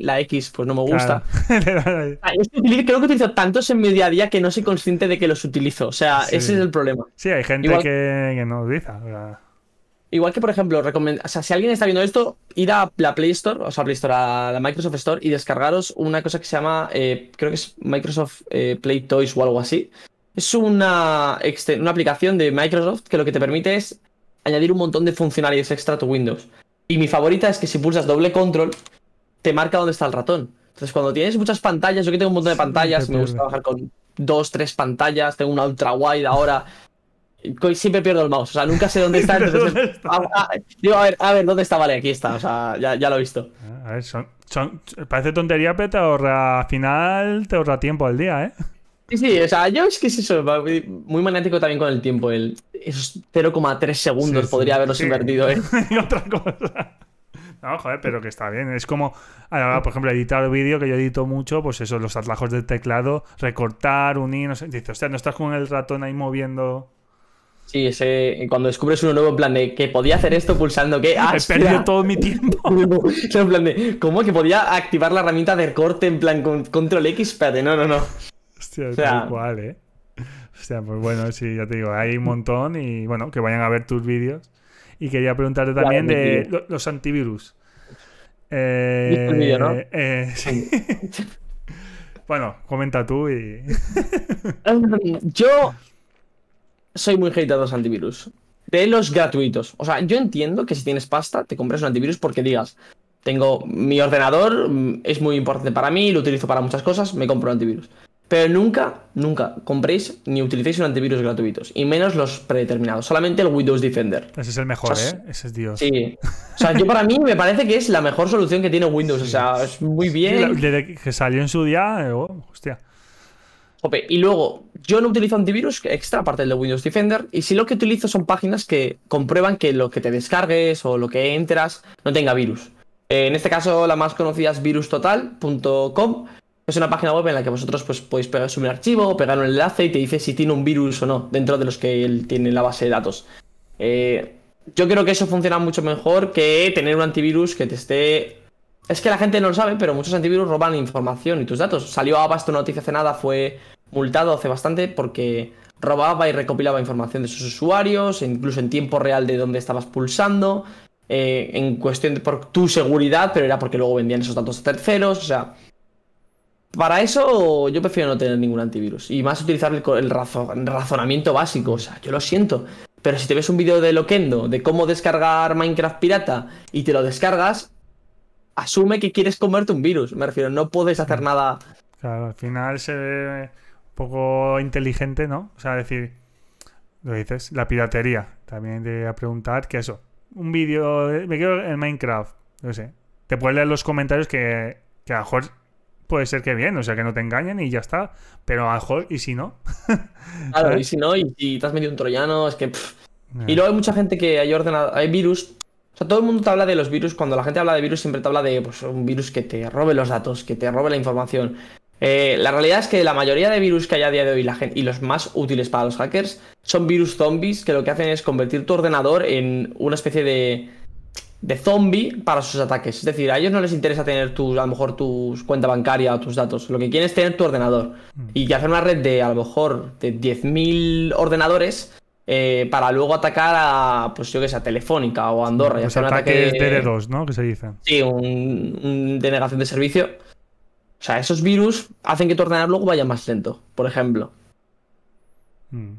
la X pues no me gusta. [LAUGHS] Ah, creo que utilizo tantos en mi día a día que no soy consciente de que los utilizo, o sea, ese es el problema. Sí, hay gente que... no utiliza. Igual que, por ejemplo, o sea, si alguien está viendo esto, ir a la Play Store, o sea, Store, a la Microsoft Store y descargaros una cosa que se llama, eh, creo que es Microsoft eh, Play Toys o algo así, es una, una aplicación de Microsoft que lo que te permite es añadir un montón de funcionalidades extra a tu Windows. Y mi favorita es que si pulsas doble control, te marca dónde está el ratón. Entonces, cuando tienes muchas pantallas, yo que tengo un montón de pantallas, me gusta trabajar con dos, tres pantallas, tengo una ultra wide ahora. Siempre pierdo el mouse, o sea, nunca sé dónde está. [LAUGHS] Entonces, ah, ah, digo, a ver, a ver, ¿dónde está? Vale, aquí está, o sea, ya, ya lo he visto. Ah, a ver, son, parece tontería, pero te ahorra, al final te ahorra tiempo al día, ¿eh? Sí, sí, o sea, yo es que es eso, muy magnético también con el tiempo. El, esos 0,3 segundos podría haberlos invertido en ¿eh? [LAUGHS] otra cosa. No, joder, pero que está bien. Es como, por ejemplo, editar vídeo, que yo edito mucho, pues eso, los atlajos del teclado, recortar, unir, no sé. Dices, hostia, no estás con el ratón ahí moviendo. Sí, ese, cuando descubres un nuevo, plan de que podía hacer esto pulsando que. ¡Ah, [LAUGHS] He perdido todo mi tiempo. [LAUGHS] en plan de, ¿cómo que podía activar la herramienta de corte en plan con control X? Espérate, no, no, no o sea, ¿eh? O sea, pues bueno, sí, ya te digo, hay un montón y bueno, que vayan a ver tus vídeos. Y quería preguntarte también de los antivirus. Eh, eh, sí. [LAUGHS] bueno, comenta tú y. [LAUGHS] yo soy muy hate de los antivirus. De los gratuitos. O sea, yo entiendo que si tienes pasta, te compras un antivirus porque digas, tengo mi ordenador, mm, es muy importante para mí, lo utilizo para muchas cosas, me compro un antivirus. Pero nunca, nunca compréis ni utilicéis un antivirus gratuitos, y menos los predeterminados, solamente el Windows Defender. Ese es el mejor, ¿eh? Ese es Dios. Sí. O sea, yo para mí me parece que es la mejor solución que tiene Windows, o sea, es muy bien. Desde que salió en su día, eh, oh, hostia. y luego, yo no utilizo antivirus extra, aparte del de Windows Defender, y si lo que utilizo son páginas que comprueban que lo que te descargues o lo que entras no tenga virus. Eh, en este caso, la más conocida es virustotal.com es una página web en la que vosotros pues, podéis pegar, un archivo, pegar un enlace y te dice si tiene un virus o no dentro de los que él tiene la base de datos. Eh, yo creo que eso funciona mucho mejor que tener un antivirus que te esté... Es que la gente no lo sabe, pero muchos antivirus roban información y tus datos. Salió Avast noticia hace nada, fue multado hace bastante porque robaba y recopilaba información de sus usuarios, e incluso en tiempo real de dónde estabas pulsando, eh, en cuestión de por tu seguridad, pero era porque luego vendían esos datos a terceros, o sea... Para eso yo prefiero no tener ningún antivirus y más utilizar el, razonamiento básico. O sea, yo lo siento, pero si te ves un vídeo de Loquendo de cómo descargar Minecraft pirata y te lo descargas, asume que quieres comerte un virus. Me refiero, no puedes hacer nada. Claro, al final se un poco inteligente, ¿no? O sea, decir, lo dices, la piratería. También te voy a preguntar que eso, un vídeo, me quiero en Minecraft, no sé. Te puedes leer los comentarios que, que a lo mejor puede ser que bien, o sea, que no te engañen y ya está. Pero a lo mejor, ¿y si no? [LAUGHS] claro, y si no, y, si te has metido un troyano, es que... Y luego hay mucha gente que hay ordenado, hay virus... O sea, todo el mundo te habla de los virus, cuando la gente habla de virus siempre te habla de pues, un virus que te robe los datos, que te robe la información. Eh, la realidad es que la mayoría de virus que hay a día de hoy la y los más útiles para los hackers son virus zombies que lo que hacen es convertir tu ordenador en una especie de, de zombie para sus ataques. Es decir, a ellos no les interesa tener tus, a lo mejor tus cuenta bancaria o tus datos. Lo que quieren es tener tu ordenador. Mm. Y hacer una red de a lo mejor de 10.000 ordenadores eh, para luego atacar a, pues yo que sé, Telefónica o Andorra. Pues ataques un de ¿no? Que se dice. Sí, un, denegación de servicio. O sea, esos virus hacen que tu ordenador luego vaya más lento, por ejemplo. Mm.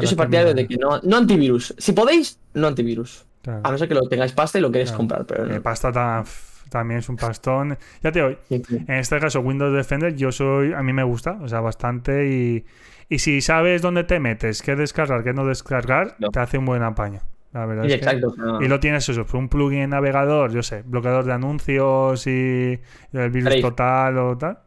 yo soy partidario de que no, no antivirus. Si podéis, no antivirus. A no ser que lo tengáis pasta y lo queréis comprar, pero pasta también es un pastón. Ya te doy. en este caso Windows Defender yo soy, a mí me gusta, o sea, bastante y, si sabes dónde te metes, qué descargar, qué no descargar, te hace un buen apaño. La verdad exacto, Y lo tienes eso, pues un plugin navegador, yo sé, bloqueador de anuncios y el virus total o tal.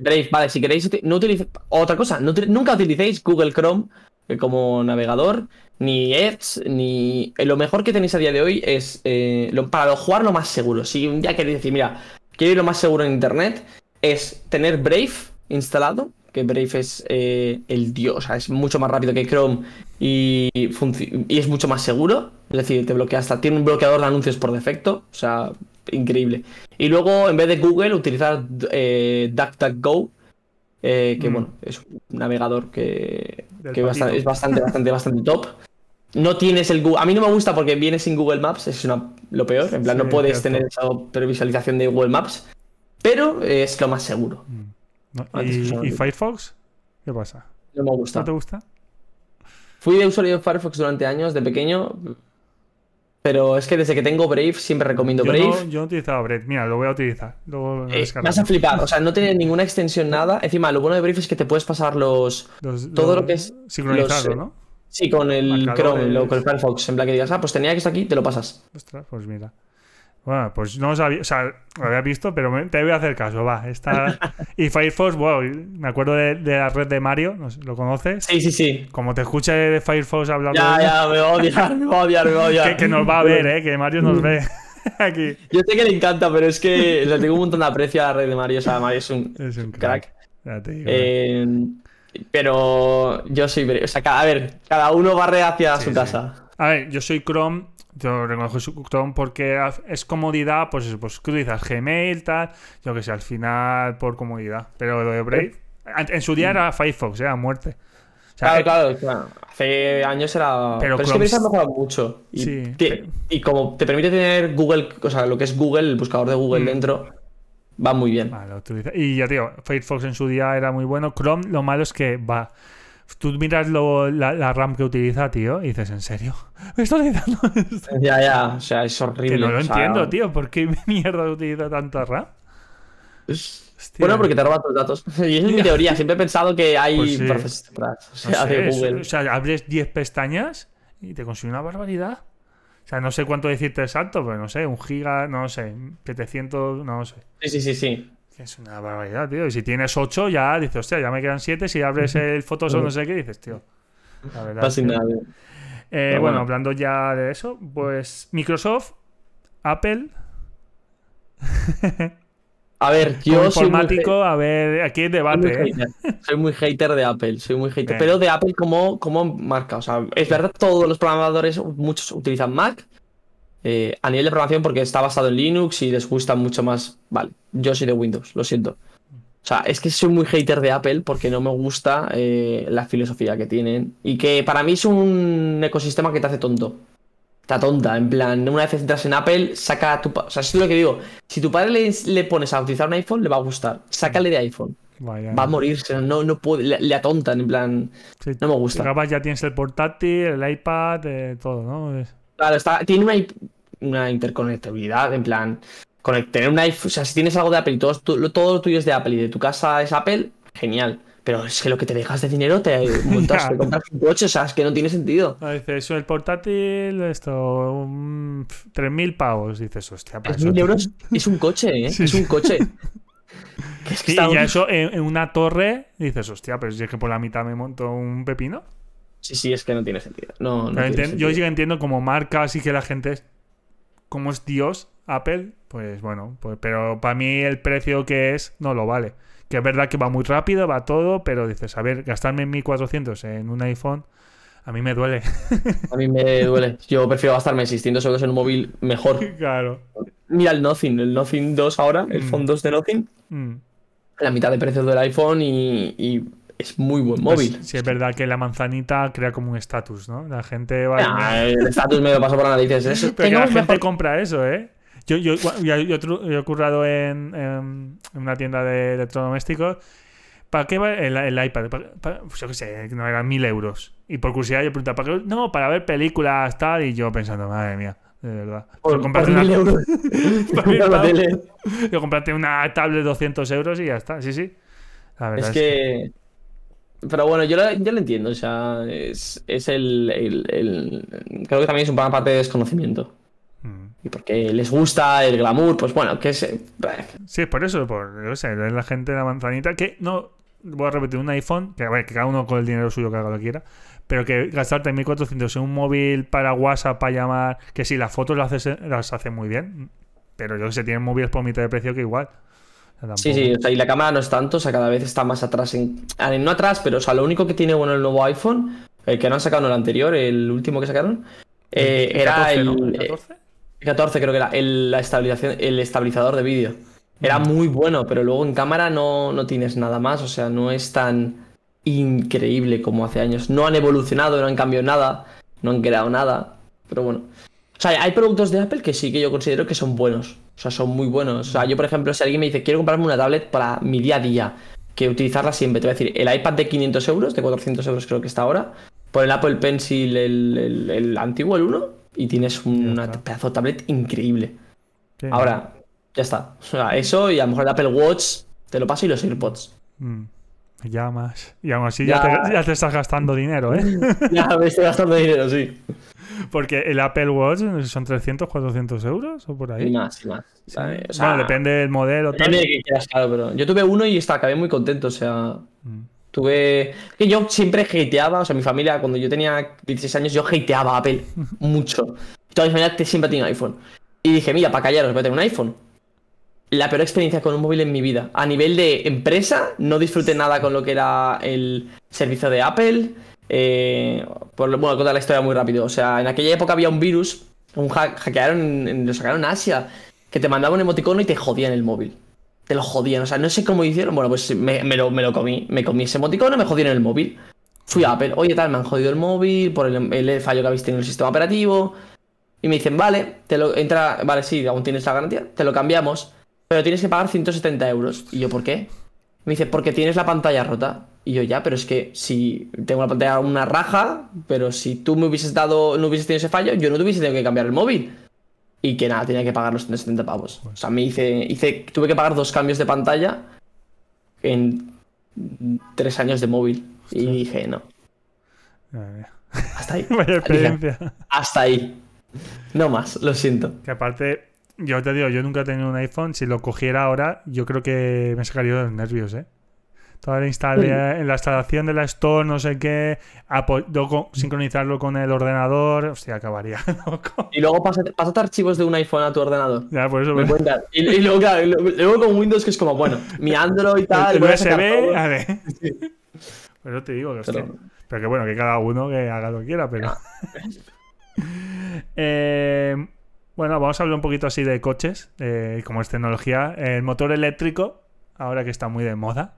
Brave, vale, si queréis, no utilicéis, otra cosa, nunca utilicéis Google Chrome eh, como navegador, ni Edge, ni. Eh, lo mejor que tenéis a día de hoy es eh, para jugar lo más seguro. Si un día queréis decir, mira, quiero ir lo más seguro en internet, es tener Brave instalado, que Brave es el dios, o sea, es mucho más rápido que Chrome y, es mucho más seguro. Es decir, te bloquea hasta. Tiene un bloqueador de anuncios por defecto, o sea, increíble. Y luego, en vez de Google, utilizar DuckDuckGo eh, que mm. bueno, es un navegador que, es bastante, bastante, bastante top. No tienes el Google. A mí no me gusta porque viene sin Google Maps, es lo peor. En plan, no puedes tener esa previsualización de Google Maps, pero eh, es lo más seguro. Mm. Ah, ¿Y, ¿Y, Firefox? ¿Qué pasa? No me gusta. ¿No te gusta? Fui de usuario de Firefox durante años, de pequeño pero es que desde que tengo Brave siempre recomiendo Brave. yo no utilizado Brave, mira, lo voy a utilizar. Lo eh, vas a flipar, o sea, no tiene ninguna extensión, nada. Encima, lo bueno de Brave es que te puedes pasar los. todo lo que es. Sincronizarlo, eh, ¿no? Sí, con el Chrome, con el Firefox. En plan que digas, ah, pues tenía que estar aquí, te lo pasas. Ostras, pues mira. Bueno, pues no sabía, o sea, lo había visto, pero te voy a hacer caso, va. Está. [LAUGHS] y Firefox, wow, me acuerdo de, la red de Mario, ¿lo conoces? Sí, sí, sí. Como te escuché de Firefox hablando. Ya, ya, me voy a me voy a odiar, me odia. Que, nos va a ver, ¿eh? Que Mario nos mm. ve. [LAUGHS] Aquí. Yo sé que le encanta, pero es que le tengo un montón de aprecio a la red de Mario. O sea, Mario es un, crack. Eh. Eh, pero yo soy. O sea, a ver, cada uno barre hacia su casa. A ver, yo soy Chrome, yo reconozco Chrome porque es comodidad, pues eso, pues utilizas Gmail, tal, yo que sé, al final por comodidad. Pero lo de Brave, en su día era Firefox, era muerte. claro, eh, claro, Hace años era. Pero, pero Chrome... ha mejorado mucho. Y, sí, y, como te permite tener Google, o sea, lo que es Google, el buscador de Google mm. dentro, va muy bien. Vale, y ya te digo, Firefox en su día era muy bueno. Chrome, lo malo es que va. Tú miras la, RAM que utiliza, tío, y dices, ¿en serio? ¿Me estás diciendo esto? [LAUGHS] Ya, ya, o sea, es horrible. Que no lo entiendo, tío, ¿por qué [LAUGHS] mierda utiliza tanta RAM? Bueno, porque te roba tus datos. [LAUGHS] Y es mi teoría, siempre he pensado que hay pues o sea, o sea, abres 10 pestañas y te consume una barbaridad. O sea, no sé cuánto decirte exacto, pero no sé, un giga, no sé, 700, no sé. Sí, sí, sí, sí. Es una barbaridad, tío. Y si tienes 8, ya dices, hostia, ya me quedan 7. Si abres [LAUGHS] el Photoshop, no sé qué, dices, tío. La eh, bueno, hablando ya de eso, pues Microsoft, Apple. A ver, [LAUGHS] yo soy informático, a ver, aquí hay debate. ¿eh? Soy muy, hater, de Apple, soy muy hater, pero de Apple como, como marca. O sea, es verdad, todos los programadores, muchos utilizan Mac, eh, a nivel de programación, porque está basado en Linux y les gusta mucho más. Vale, yo soy de Windows, lo siento. O sea, es que soy muy hater de Apple porque no me gusta eh, la filosofía que tienen. Y que para mí es un ecosistema que te hace tonto. Te atonta, en plan, una vez entras en Apple, saca a tu... O sea, es lo que digo. Si tu padre le, pones a utilizar un iPhone, le va a gustar. Sácale de iPhone. Va a morirse, no, no puede, le, atontan, en plan... no me gusta. Acabas, ya tienes el portátil, el iPad, eh, todo, ¿no? Claro, está, tiene una, interconectabilidad, en plan, tener un iPhone, o sea, si tienes algo de Apple y todo, lo tuyo es de Apple y de tu casa es Apple, genial. Pero es que lo que te dejas de dinero te [LAUGHS] montas, te compras un coche, o sea, es que no tiene sentido. Ah, dices, eso el portátil, esto, 3.000 pavos, dices, hostia, euros es un coche, ¿eh? Es un coche. [LAUGHS] y eso en, una torre, dices, hostia, pero es que por la mitad me monto un pepino. Sí, sí, es que no tiene sentido. No, Yo sí entiendo como marca, así que la gente es como es Dios, Apple, pues bueno, pues, pero para mí el precio que es no lo vale. Que es verdad que va muy rápido, va todo, pero dices, a ver, gastarme 1400 en un iPhone, a mí me duele. [LAUGHS] A mí me duele. Yo prefiero gastarme 600 euros en un móvil mejor. Claro. Mira el Nothing, el Nothing 2 ahora, el mm. Phone 2 de Nothing. Mm. La mitad de precio del iPhone y es muy buen pues, móvil. Si sí, es verdad que la manzanita crea como un estatus, ¿no? La gente va. Ah, el estatus me lo paso por narices. Eso. Pero que la gente compra eso, ¿eh? Yo, yo, yo, he currado en, una tienda de electrodomésticos. ¿Para qué va el, iPad? Pues yo qué sé, no eran mil euros. Y por curiosidad yo preguntado, ¿para qué? No, para ver películas, tal. Y yo pensando, madre mía, de verdad. Por, yo mil una... [LAUGHS] euros. [LAUGHS] [LAUGHS] yo compraste una tablet de 200 euros y ya está. Sí, sí. La verdad es, que... Pero bueno, yo lo, yo entiendo, o sea, es, el, Creo que también es un parte de desconocimiento. Mm. Y porque les gusta el glamour, pues bueno, que se... Sí, es por eso, por la gente de la manzanita que no... Voy a repetir, un iPhone, que, cada uno con el dinero suyo que haga lo quiera, pero que gastarte 1.400 en un móvil para WhatsApp, para llamar, que si las fotos las hace, las hace muy bien, pero yo que sé, tienen móviles por mitad de precio que igual. Sí, sí, o sea, y la cámara no es tanto, o sea, cada vez está más atrás. En... Ah, no atrás, pero, o sea, lo único que tiene bueno el nuevo iPhone, el que no han sacado, el anterior, el último que sacaron, eh, era el. 14? 14 eh, creo que era, el, la estabilización, el estabilizador de vídeo. Era mm. muy bueno, pero luego en cámara no, no tienes nada más, o sea, no es tan increíble como hace años. No han evolucionado, no han cambiado nada, no han creado nada, pero bueno sea, hay productos de Apple que sí que yo considero que son buenos. O sea, son muy buenos. O sea, yo, por ejemplo, si alguien me dice, quiero comprarme una tablet para mi día a día, que utilizarla siempre, te voy a decir, el iPad de 500 euros, de 400 euros creo que está ahora, por el Apple Pencil, el, antiguo, el 1, y tienes un pedazo de tablet increíble. Ahora, ya está. O sea, eso y a lo mejor el Apple Watch, te lo paso y los AirPods. Mm. Ya más. Y aún así ya, te, estás gastando dinero, ¿eh? [LAUGHS] ya me estoy gastando dinero, sí. Porque el Apple Watch son 300, 400 euros o por ahí. Y más, y más. bueno, depende del modelo. Depende yo tuve uno y estaba acabé muy contento, o sea. Mm. Tuve. Que yo siempre hateaba, o sea, mi familia, cuando yo tenía 16 años, yo hateaba Apple mucho. Toda mi familia siempre tenía un iPhone. Y dije, mira, para callaros, voy a tener un iPhone la peor experiencia con un móvil en mi vida. A nivel de empresa, no disfruté nada con lo que era el servicio de Apple. Eh, por, bueno, contar la historia muy rápido. O sea, en aquella época había un virus, un hack, hackearon, lo sacaron en Asia, que te mandaba un emoticono y te jodía en el móvil. Te lo jodían, o sea, no sé cómo hicieron. Bueno, pues me, lo, comí. Me comí ese emoticono, me jodieron el móvil. Fui a Apple, oye tal, me han jodido el móvil por el, el fallo que habéis tenido en el sistema operativo. Y me dicen, vale, te lo entra, vale, sí, aún tienes la garantía, te lo cambiamos pero tienes que pagar 170 euros. Y yo, ¿por qué? Me dice, porque tienes la pantalla rota. Y yo, ya, pero es que si tengo la pantalla una raja, pero si tú me hubieses dado, no hubieses tenido ese fallo, yo no tuviese que cambiar el móvil. Y que nada, tenía que pagar los 170 pavos. O sea, me hice, hice, tuve que pagar dos cambios de pantalla en tres años de móvil. Y dije, no. Hasta ahí. [LAUGHS] experiencia. hasta ahí. No más, lo siento. Que aparte, yo te digo, yo nunca he tenido un iPhone. Si lo cogiera ahora, yo creo que me sacaría los nervios, ¿eh? Toda la la instalación de la Store, no sé qué, sincronizarlo con el ordenador, hostia, acabaría. [LAUGHS] Loco. Y luego pasate, archivos de un iPhone a tu ordenador. Ya, por eso. Me Y, luego, luego con Windows, que es como, bueno, mi Android y tal. USB, a, ver. te digo, Pero... que bueno, que cada uno que haga lo que quiera, pero. [LAUGHS] eh. Bueno, vamos a hablar un poquito así de coches, eh, como es tecnología. El motor eléctrico, ahora que está muy de moda,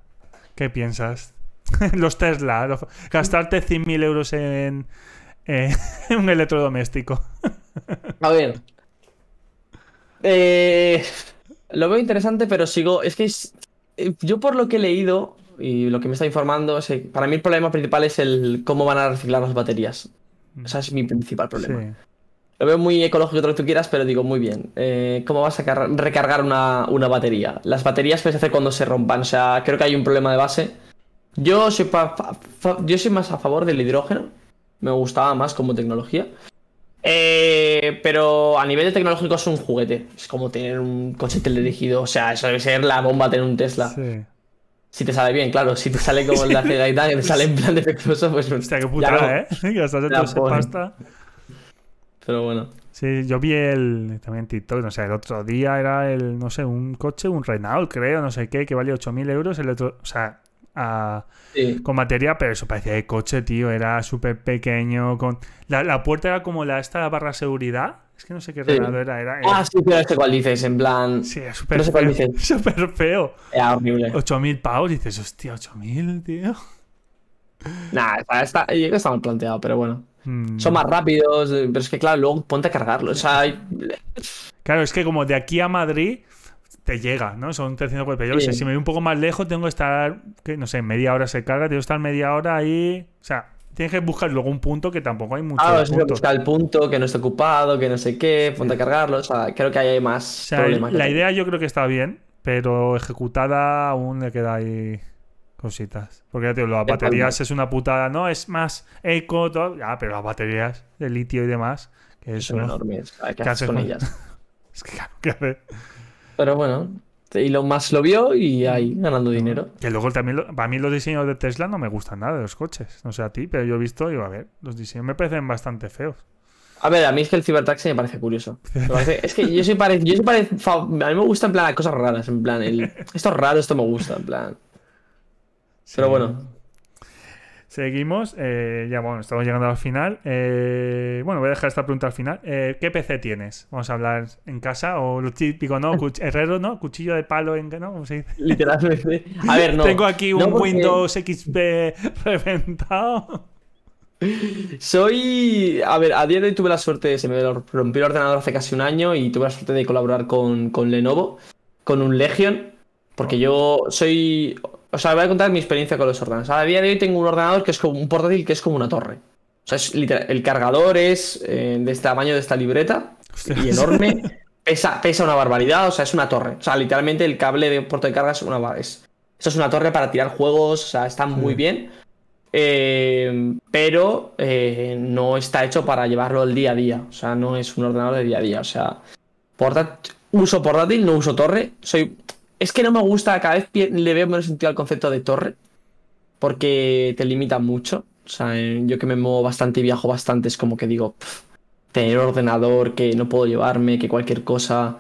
¿qué piensas? [LAUGHS] los Tesla, gastarte 100.000 euros [LAUGHS] en, un electrodoméstico. a ver. Eh, lo veo interesante, pero sigo. Es que eh, yo, por lo que he leído y lo que me está informando, para mí el problema principal es el cómo van a reciclar las baterías. Ese es mi principal problema. Sí. Lo veo muy ecológico todo lo que tú quieras, pero digo, muy bien. Eh, ¿Cómo vas a recargar una, batería? Las baterías puedes hacer cuando se rompan. O sea, creo que hay un problema de base. Yo soy, yo soy más a favor del hidrógeno. Me gustaba más como tecnología. Eh, pero a nivel de tecnológico es un juguete. Es como tener un coche teledirigido. O sea, eso debe ser la bomba tener un Tesla. Si te sale bien, claro. Si te sale como el de la [LAUGHS] y te sale en plan defectuoso, [LAUGHS] pues. Hostia, qué putada, ¿eh? [LAUGHS] Que estás pasta. Pero bueno. Sí, yo vi el también TikTok, no sé, sea, el otro día era el, no sé, un coche, un Renault, creo, no sé qué, que valía 8.000 euros, el otro, o sea, con batería, pero eso parecía de coche, tío, era súper pequeño, con... La, la, puerta era como la esta la barra seguridad, es que no sé qué Renault era, era, Ah, sí, pero este cual dices, en plan... Sí, es súper no sé feo, [LAUGHS] súper feo. Era ah, horrible. 8.000 pavos, dices, hostia, 8.000, tío. Nah, está, está, está mal planteado, pero bueno. Hmm. Son más rápidos, eh, pero es que claro, luego ponte a cargarlo. O sea, Claro, es que como de aquí a Madrid te llega, ¿no? Son 340. Yo no sé, si me voy un poco más lejos, tengo que estar, que, no sé, media hora se carga, tengo que estar media hora ahí. O sea, tienes que buscar luego un punto que tampoco hay mucho. ah, buscar el punto, que no esté ocupado, que no sé qué, ponte a cargarlo. O sea, creo que hay más problemas. La idea yo creo que está bien, pero ejecutada aún le queda ahí cositas. Porque ya te digo, las baterías es una putada, ¿no? Es más eco, todo. ya pero las baterías de litio y demás, que son enormes. Hay que hacer con ellas? [LAUGHS] es que ¿qué hacer? Pero bueno, y lo más lo vio y ahí mm. ganando dinero. Que luego también, para mí los diseños de Tesla no me gustan nada de los coches. No sé a ti, pero yo he visto, y a ver, los diseños me parecen bastante feos. A ver, a mí es que el cibertaxi me parece curioso. es que yo soy parecido. a mí me gustan en plan cosas raras, en plan, [LAUGHS] esto es raro, esto me gusta, en plan. Pero bueno. Seguimos, eh, ya bueno, estamos llegando al final. Eh, bueno, voy a dejar esta pregunta al final. Eh, ¿Qué PC tienes? Vamos a hablar en casa o lo típico, ¿no? [LAUGHS] herrero, ¿no? Cuchillo de palo, en, ¿no? ¿Cómo se dice? Literalmente. A ver, no. Tengo aquí un Windows XP [LAUGHS] reventado. Soy. A ver, a día de hoy tuve la suerte, se me rompió el ordenador hace casi un año y tuve la suerte de colaborar con, con Lenovo, con un Legion, porque oh. yo soy o sea, voy a contar mi experiencia con los ordenadores. A día de hoy tengo un ordenador que es como un portátil que es como una torre. O sea, el cargador es eh, de este tamaño de esta libreta y enorme. [LAUGHS] Pesa, pesa una barbaridad, o sea, es una torre. O sea, literalmente el cable de puerto de carga es una es, Eso es una torre para tirar juegos, o sea, está muy bien. Eh, pero eh, no está hecho para llevarlo al día a día. O sea, no es un ordenador de día a día. O sea, uso portátil, no uso torre. Soy es que no me gusta, cada vez le veo menos sentido al concepto de torre, porque te limita mucho. O sea, eh, yo que me muevo bastante y viajo bastante, es como que digo, tener ordenador, que no puedo llevarme, que cualquier cosa.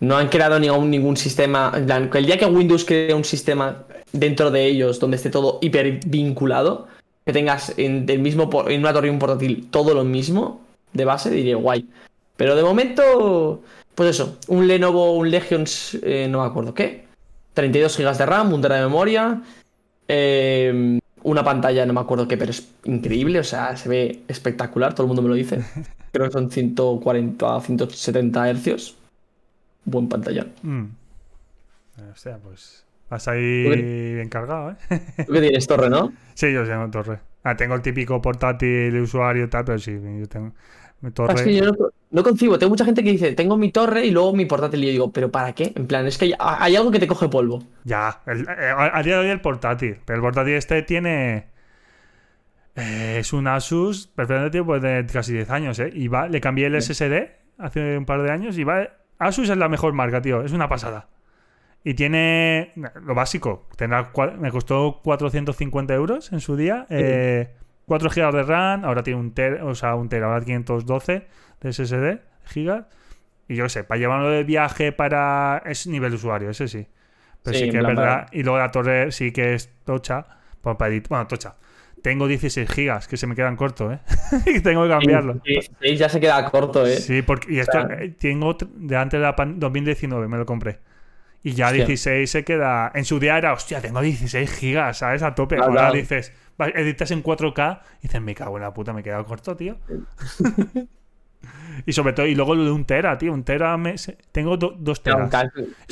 No han creado ni aún ningún sistema. El día que Windows crea un sistema dentro de ellos donde esté todo hipervinculado, que tengas en, el mismo, en una torre y un portátil todo lo mismo de base, diría guay. Pero de momento pues eso, un Lenovo, un Legion, eh, no me acuerdo qué. 32 GB de RAM, un tera de memoria. Eh, una pantalla, no me acuerdo qué, pero es increíble, o sea, se ve espectacular, todo el mundo me lo dice. [LAUGHS] Creo que son 140 a 170 hercios. Buen pantallón. Mm. Eh, o sea, pues vas ahí bien cargado, ¿eh? [LAUGHS] Tú que tienes torre, ¿no? Sí, yo tengo torre. Ah, tengo el típico portátil de usuario y tal, pero sí, yo tengo, que yo no, concibo. Tengo mucha gente que dice, tengo mi torre y luego mi portátil. Y yo digo, ¿pero para qué? En plan, es que hay, algo que te coge polvo. Ya, el, eh, día de hoy el portátil. Pero el portátil este tiene. Eh, es un Asus perfectamente pues, de casi 10 años, ¿eh? Y va, le cambié el SSD hace un par de años y va. Asus es la mejor marca, tío. Es una pasada. Y tiene lo básico. me costó 450 euros en su día. Eh, 4 GB de RAM, ahora tiene un ter, o sea, un tera, ahora 512 de SSD, gigas. Y yo qué sé, para llevarlo de viaje para. Es nivel de usuario, ese sí. Pero sí, que es verdad. Y luego la torre sí que es tocha. Pues bueno, tocha. Tengo 16 GB, que se me quedan cortos, ¿eh? [LAUGHS] y tengo que cambiarlo. Sí, ya se queda corto, ¿eh? Sí, porque. Y esto eh, tengo de antes de la pandemia, 2019, me lo compré. Y ya 16 se queda. En su día era, hostia, tengo 16 gigas, ¿sabes? A tope. Ahora dices, editas en 4K y dices, me cago en la puta, me he quedado corto, tío. [LAUGHS] y sobre todo, y luego lo de un tera, tío. Un tera, me, tengo dos teras.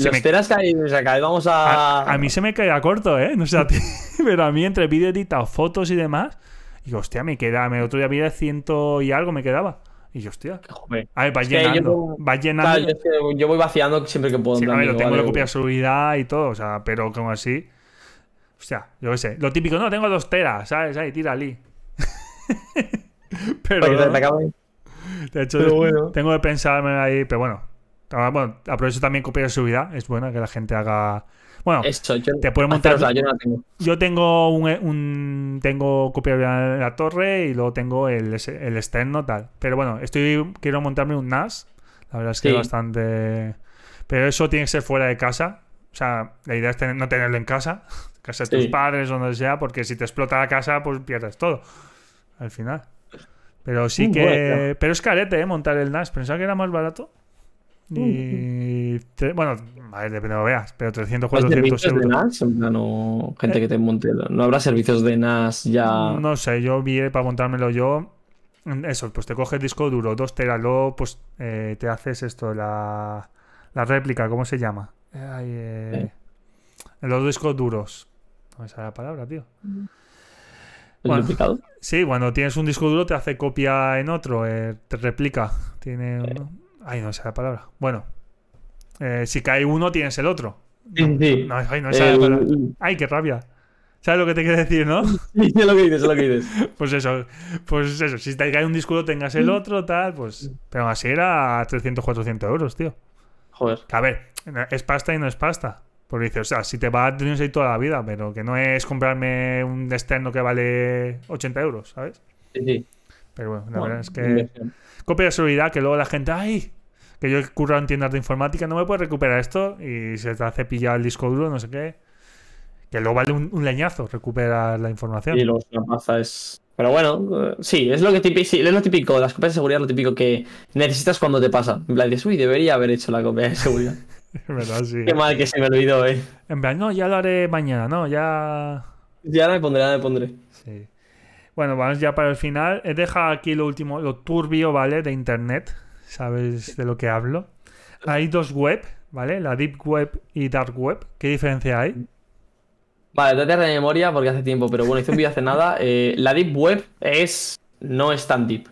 los teras que hay, vamos a... a... mí se me queda corto, ¿eh? sé a ti, pero a mí entre vídeo editado, fotos y demás, digo, hostia, me queda, me otro día había ciento y algo, me quedaba. Y yo, hostia. A ver, vas llenando. Yo, llenando. yo, voy vaciando siempre que puedo. Sí, a ver, tengo la copia de seguridad y todo, o sea, pero como así. O sea, yo qué sé. Lo típico, no, tengo dos teras, ¿sabes? Ahí, tira, Lee. [LAUGHS] pero. hecho, tengo que pensarme ahí, pero ah, bueno. aprovecho también copiar su vida. Es bueno que la gente haga. Bueno, yo, te puedo montar. yo, tengo. un, tengo copiar la torre y luego tengo el, el, externo tal. Pero bueno, estoy quiero montarme un NAS. La verdad es que bastante. Pero eso tiene que ser fuera de casa. O sea, la idea es no tenerlo en casa, [LAUGHS] casa de tus padres o donde sea, porque si te explota la casa, pues pierdes todo. Al final. Pero sí mm, que. Pero es carete, ¿eh? Montar el NAS. Pensaba que era más barato. Mm, mm. Bueno, depende de lo veas, pero 300, 400 euros. de NAS? En gente eh. que te monte. ¿No habrá servicios de NAS ya.? No sé, yo vi eh, para montármelo yo. Eso, pues te coges disco duro, 2 teras, luego pues eh, te haces esto, la, la réplica, ¿cómo se llama? en eh, los discos duros. No me sale la palabra, tío. replicado? sí, cuando tienes un disco duro te hace copia en otro, eh, te replica. Tiene Ay, no me sale la palabra. Bueno, eh, si cae uno, tienes el otro. Sí, sí. ay, no qué rabia. ¿Sabes lo que te quiero decir, no? [LAUGHS] Sí, lo que dices, [LAUGHS] pues eso, pues eso. Si te cae un disco duro, tengas el otro, tal, pues. Pero así era 300, 400 euros, tío. Joder. a ver, es pasta y no es pasta. Porque dice, o sea, si te va a tener toda la vida, pero que no es comprarme un externo que vale 80 euros, ¿sabes? Sí, sí. Pero bueno, la verdad es que. Copia de seguridad, que luego la gente, ¡ay! Que yo curro en tiendas de informática, no me puedo recuperar esto y se te hace pillar el disco duro, no sé qué. Que luego vale un, leñazo recuperar la información. Y luego la es. Pero bueno, eh, sí, es lo que típico, lo típico, las copias de seguridad es lo típico que necesitas cuando te pasa. En uy, debería haber hecho la copia de seguridad. [LAUGHS] [LAUGHS] Qué mal que se me olvidó, eh. En verdad, no, ya lo haré mañana, ¿no? Ya. Ya me pondré, ya me pondré. Sí. Bueno, vamos ya para el final. He Deja aquí lo último, lo turbio, ¿vale? De internet. ¿Sabes de lo que hablo? Hay dos web, ¿vale? La Deep Web y Dark Web. ¿Qué diferencia hay? Vale, trate de memoria porque hace tiempo, pero bueno, hice un vídeo hace nada. [LAUGHS] Eh, la Deep Web es. no es tan deep.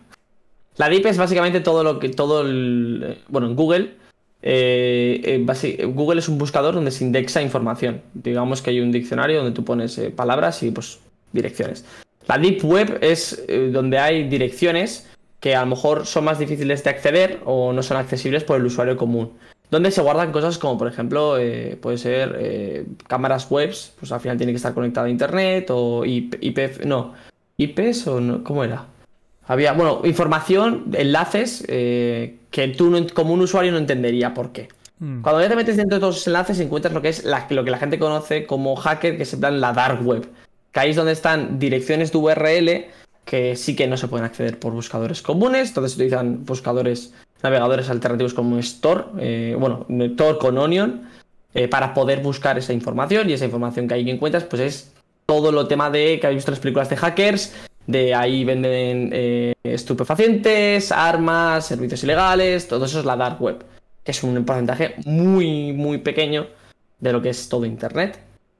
La Deep es básicamente todo lo que. todo el. Eh, bueno, en Google eh, eh, Google es un buscador donde se indexa información. Digamos que hay un diccionario donde tú pones eh, palabras y pues direcciones. La Deep Web es donde hay direcciones que a lo mejor son más difíciles de acceder o no son accesibles por el usuario común. Donde se guardan cosas como, por ejemplo, puede ser cámaras webs, pues al final tiene que estar conectado a internet o IP, no, IPs o no, ¿cómo era? Había, bueno, información, enlaces eh, que tú como un usuario no entendería por qué. Mm. Cuando ya te metes dentro de todos esos enlaces encuentras lo que es la, lo que la gente conoce como hacker, que es en la dark web. Que ahí es donde están direcciones de URL que sí que no se pueden acceder por buscadores comunes, entonces utilizan buscadores, navegadores alternativos como Store, eh, bueno, Tor con Onion, eh, para poder buscar esa información y esa información que ahí encuentras pues es todo lo tema de que hay visto películas de hackers, de ahí venden eh, estupefacientes, armas, servicios ilegales, todo eso es la dark web, que es un porcentaje muy, muy pequeño de lo que es todo Internet.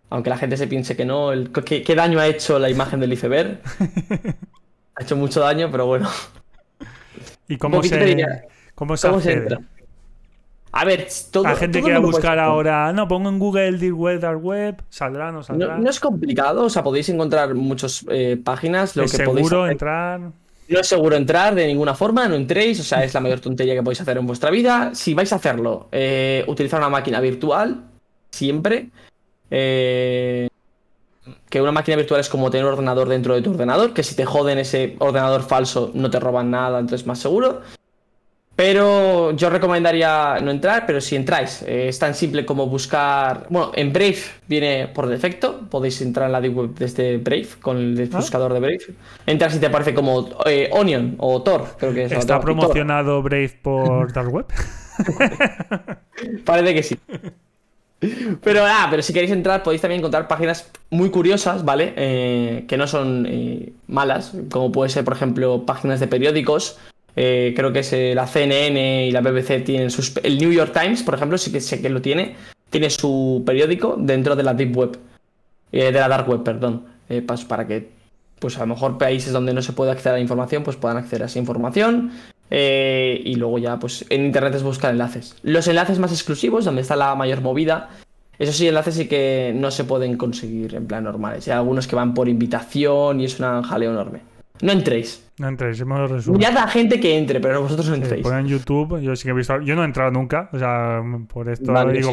Aunque la gente se piense que no, qué daño ha hecho la imagen del iceberg. [LAUGHS] ha hecho mucho daño, pero bueno. ¿Y cómo se, ¿cómo ¿Cómo se entra? A ver, todo. La gente quiere buscar ahora. No, pongo en Google Deep Web, Dark Web, saldrá, no saldrá. No, es complicado, o sea, podéis encontrar muchas eh, páginas. Lo es seguro entrar. No es seguro entrar de ninguna forma, no entréis, o sea, es la mayor tontería que podéis hacer en vuestra vida. Si vais a hacerlo, eh, utilizar una máquina virtual, siempre. Eh, que una máquina virtual es como tener un ordenador dentro de tu ordenador, que si te joden ese ordenador falso no te roban nada, entonces más seguro. Pero yo recomendaría no entrar, pero si entráis, eh, es tan simple como buscar. Bueno, en Brave viene por defecto, podéis entrar en la deep web desde este Brave, con el ah. buscador de Brave. Entras y te aparece como eh, Onion o Thor, creo que es. ¿Está promocionado Brave por [LAUGHS] Dark Web? [LAUGHS] Parece que sí. Pero ah, pero si queréis entrar podéis también encontrar páginas muy curiosas, ¿vale? Eh, que no son malas, como puede ser, por ejemplo, páginas de periódicos eh, creo que es eh, la CNN y la BBC tienen sus... El New York Times, por ejemplo, sí que sé que lo tiene, tiene su periódico dentro de la Deep Web, eh, de la Dark Web, perdón, para, para que, pues a lo mejor países donde no se puede acceder a la información, pues puedan acceder a esa información. y luego ya, pues en Internet es buscar enlaces. Los enlaces más exclusivos, donde está la mayor movida, Esos sí, enlaces sí que no se pueden conseguir en plan normales. Hay algunos que van por invitación y es un jaleo enorme. No entréis. No entréis, hemos resumido. a gente que entre, pero vosotros no entréis. ponen YouTube, yo no he entrado nunca, o sea, por esto digo.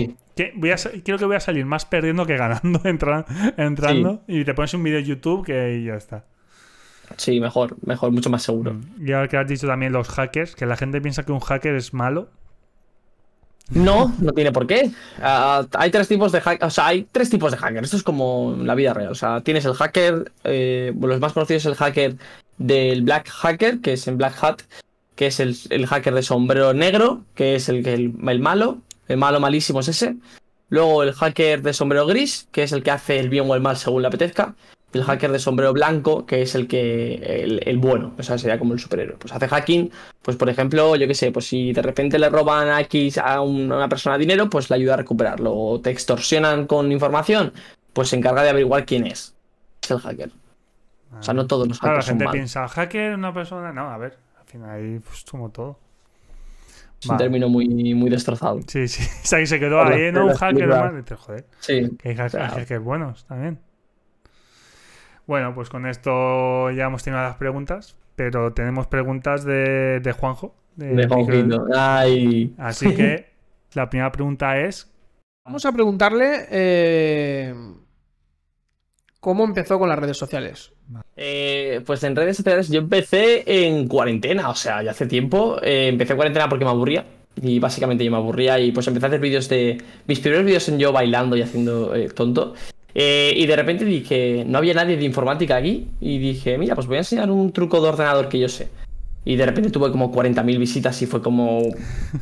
voy a, creo que voy a salir más perdiendo que ganando [LAUGHS] entrando. Y te pones un vídeo en YouTube que ya está. Sí, mejor, mejor, mucho más seguro. Mm, y ahora que has dicho también los hackers, que la gente piensa que un hacker es malo. No, no tiene por qué. Ah, ah, hay tres tipos de hackers. O sea, hay tres tipos de hackers. Esto es como la vida real. O sea, tienes el hacker. Eh, los más conocidos es el hacker del Black Hacker, que es en Black Hat, que es el, hacker de sombrero negro, que es el, que el, malo. El malo malísimo es ese. Luego el hacker de sombrero gris, que es el que hace el bien o el mal según le apetezca el hacker de sombrero blanco, que es el que el, el, bueno, o sea, sería como el superhéroe. Pues hace hacking, pues por ejemplo, yo qué sé, pues si de repente le roban a a, una persona dinero, pues le ayuda a recuperarlo. O te extorsionan con información, pues se encarga de averiguar quién es. Es el hacker. O sea, no ah. todos los hackers. la gente piensa, hacker, una persona. No, a ver, al final ahí pues como todo. Es un término muy, muy destrozado. Sí, sí. [LAUGHS] O sea, que se quedó ahí, ¿no? Un hacker, Joder. Sí. hay hackers, buenos también. Bueno, pues con esto ya hemos tenido las preguntas, pero tenemos preguntas de, Juanjo. De, de Ay. Así que [LAUGHS] la primera pregunta es. Vamos a preguntarle eh, cómo empezó con las redes sociales. Eh, pues en redes sociales yo empecé en cuarentena, o sea, ya hace tiempo. Eh, empecé en cuarentena porque me aburría. Y básicamente yo me aburría y pues empecé a hacer vídeos de... Mis primeros vídeos en yo bailando y haciendo tonto. Eh, y de repente dije, no había nadie de informática aquí. Y dije, mira, pues voy a enseñar un truco de ordenador que yo sé. Y de repente tuve como 40.000 visitas y fue como,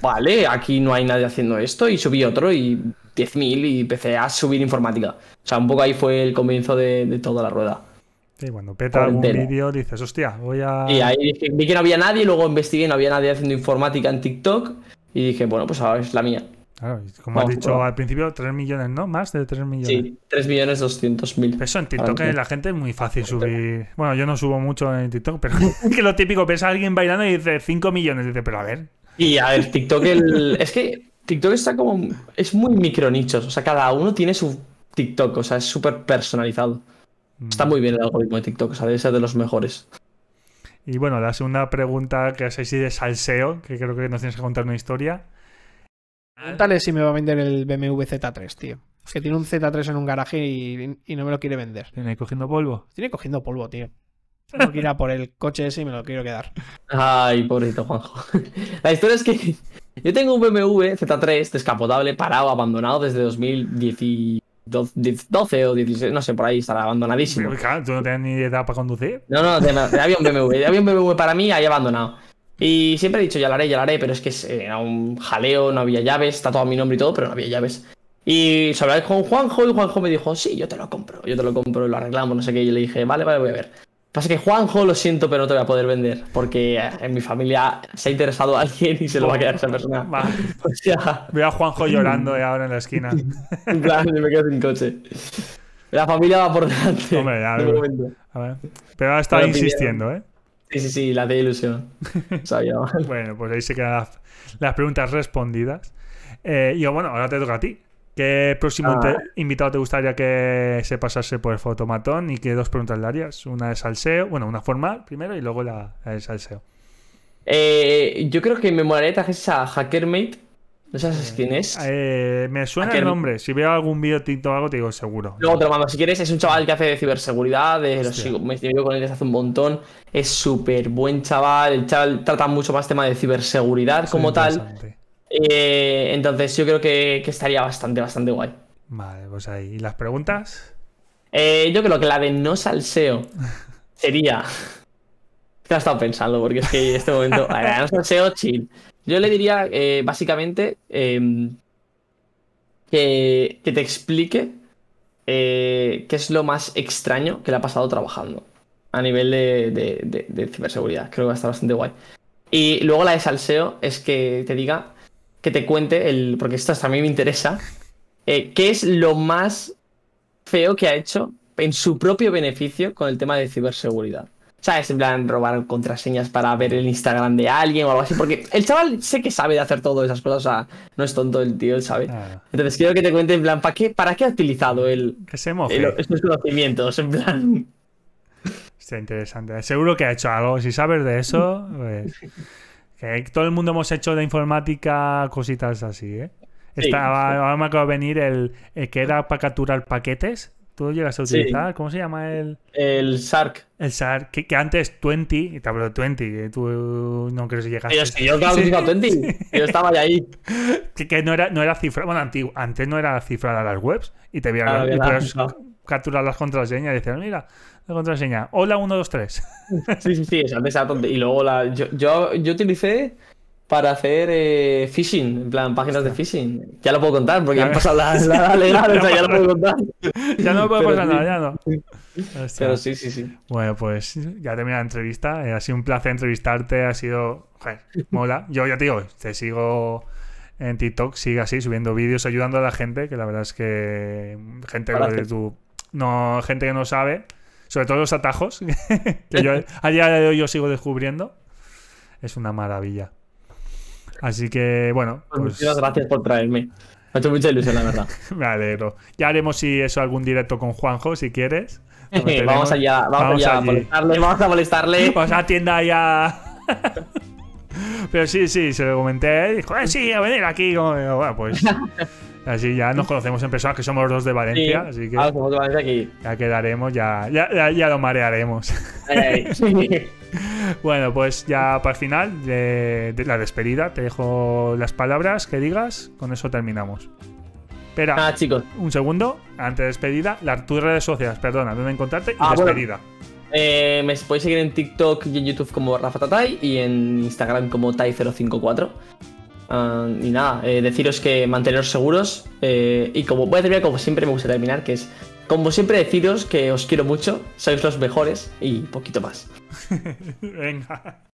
vale, aquí no hay nadie haciendo esto. Y subí otro y 10.000 y empecé a subir informática. O sea, un poco ahí fue el comienzo de, toda la rueda. Sí, cuando peta algún vídeo dices, hostia, voy a... Y ahí vi que no había nadie, luego investigué, no había nadie haciendo informática en TikTok. Y dije, bueno, pues ahora es la mía. Claro, como has dicho al principio, 3 millones, ¿no? Más de 3 millones. Sí, 3 millones 200 mil. Eso en TikTok eh, la gente es muy fácil subir. Bueno, yo no subo mucho en TikTok, pero [LAUGHS] que lo típico, ves a alguien bailando y dice 5 millones. dice, pero a ver. Y a ver, TikTok, es que TikTok está como. Es muy micronichos. O sea, cada uno tiene su TikTok. O sea, es súper personalizado. Está mm. muy bien el algoritmo de TikTok. O sea, debe ser de los mejores. Y bueno, la segunda pregunta que es así de salseo, que creo que nos tienes que contar una historia. Pregúntale si me va a vender el BMW Z3, tío. Es Que tiene un Z3 en un garaje y, no me lo quiere vender. ¿Tiene cogiendo polvo? Tiene cogiendo polvo, tío. Tengo que ir a por el coche ese y me lo quiero quedar. Ay, pobrecito Juanjo. [LAUGHS] La historia es que yo tengo un BMW Z3 descapotable, parado, abandonado desde 2012 o 16, no sé, por ahí estará abandonadísimo. Pues tú no tenías ni edad para conducir. No, no, había un BMW, había un BMW para mí ahí abandonado. Y siempre he dicho, ya lo haré, ya lo haré, pero es que eh, era un jaleo, no había llaves, está todo mi nombre y todo, pero no había llaves. Y se hablé con Juanjo y Juanjo me dijo, sí, yo te lo compro, yo te lo compro, lo arreglamos, no sé qué. Y yo le dije, vale, vale, voy a ver. Pasa que Juanjo, lo siento, pero no te voy a poder vender, porque eh, en mi familia se ha interesado [LAUGHS] alguien y se lo va a quedar esa persona. Va. [LAUGHS] Veo a Juanjo llorando [LAUGHS] ahora en la esquina. claro, me quedo sin coche. La familia va por delante. Hombre, a ver. Pero ha estado insistiendo, ¿eh? Sí, sí, sí, la de ilusión. [LAUGHS] Sabía. bueno, pues ahí se quedan las, preguntas respondidas. Eh, y bueno, ahora te toca a ti. ¿Qué próximo ah. invitado te gustaría que se pasase por el fotomatón y qué dos preguntas le harías? Una de salseo, bueno, una formal primero y luego la, de salseo. Eh, yo creo que me molaría esa a Hackermate ¿No sabes eh, quién es? Eh, me suena el nombre. Si veo algún vídeo o algo, te digo seguro. Luego te lo mando si quieres. Es un chaval que hace de ciberseguridad. De, eh, sigo. me con él desde hace un montón. Es súper buen chaval. El chaval trata mucho más tema de ciberseguridad como tal. entonces yo creo que, estaría bastante, bastante guay. Vale, pues ahí. ¿Y las preguntas? yo creo que la de no salseo sería... Te [LAUGHS] has estado pensando porque es que en este momento... [LAUGHS] A ver, no salseo, chill. Yo le diría, eh, básicamente, em, que, te explique eh, qué es lo más extraño que le ha pasado trabajando a nivel de, ciberseguridad. Creo que va a estar bastante guay. Y luego la de salseo es que te diga, que te cuente, el, porque esto hasta a mí me interesa, eh, qué es lo más feo que ha hecho en su propio beneficio con el tema de ciberseguridad. ¿Sabes? En plan, robar contraseñas para ver el Instagram de alguien o algo así. Porque el chaval sé que sabe de hacer todas esas cosas. O sea, no es tonto el tío, él sabe. Entonces quiero que te cuente, en plan, ¿para qué, para qué ha utilizado el, que se estos conocimientos? En plan. Está interesante. Seguro que ha hecho algo. Si sabes de eso, pues, todo el mundo hemos hecho de informática cositas así, ¿eh? Ahora me acaba de venir el, el eh, que era para capturar paquetes ¿Tú llegas a utilizar? ¿Cómo se llama el...? El Sark. El Sark, que, que antes 20, y te hablo de 20, que tú no crees que llegaste. Pero yo claro, [LAUGHS] sí. 20, yo estaba ya ahí. [LAUGHS] Que, no, era, no era cifra, bueno, antes no era cifrada las webs, y te vieron ah, capturar las contraseñas y decían, mira, la contraseña, hola 123. Sí, sí, sí, esa, esa tonta. Y luego la, yo, yo utilicé para hacer eh, phishing, en plan páginas de phishing. Ya lo puedo contar porque ya han pasado las, [LAUGHS] ya lo puedo contar. Ya no puedo pasar nada, ya no. [LAUGHS] Pero sí, sí, sí. Bueno, pues ya termina la entrevista. Eh, ha sido un placer entrevistarte, ha sido. mola. Yo ya te digo, te sigo en TikTok, sigue así, subiendo vídeos, ayudando a la gente, que la verdad es que gente que No, gente que no sabe. Sobre todo los atajos, [LAUGHS] que yo, a día de hoy yo sigo descubriendo. Es una maravilla. Así que, bueno. Pues, pues Muchas gracias por traerme. Me ha hecho mucha ilusión, la verdad. [LAUGHS] me alegro. Ya haremos si eso algún directo con Juanjo, si quieres. [LAUGHS] vamos allá, vamos, a molestarle, vamos a molestarle. Pues [LAUGHS] tienda ya. Pero sí, sí, se lo comenté. Dijo, eh, sí, a venir aquí. bueno, pues. Así ya nos conocemos en persona, que somos los dos de Valencia, así que ah, aquí. ya quedaremos, ya, ya, lo marearemos. [LAUGHS] bueno, pues ya para el final de, la despedida te dejo las palabras que digas, con eso terminamos. Espera, chicos. un segundo, antes de despedida, la tus redes sociales, perdona, dónde encontrarte y ah, despedida. Eh, me podéis seguir en TikTok y en YouTube como Rafa y en Instagram como Tai054. Ah, y nada, eh, deciros que manteneros seguros. Eh, y como voy a terminar como siempre me gusta terminar, que es como siempre deciros que os quiero mucho, sois los mejores y poquito más. [LAUGHS] Venga.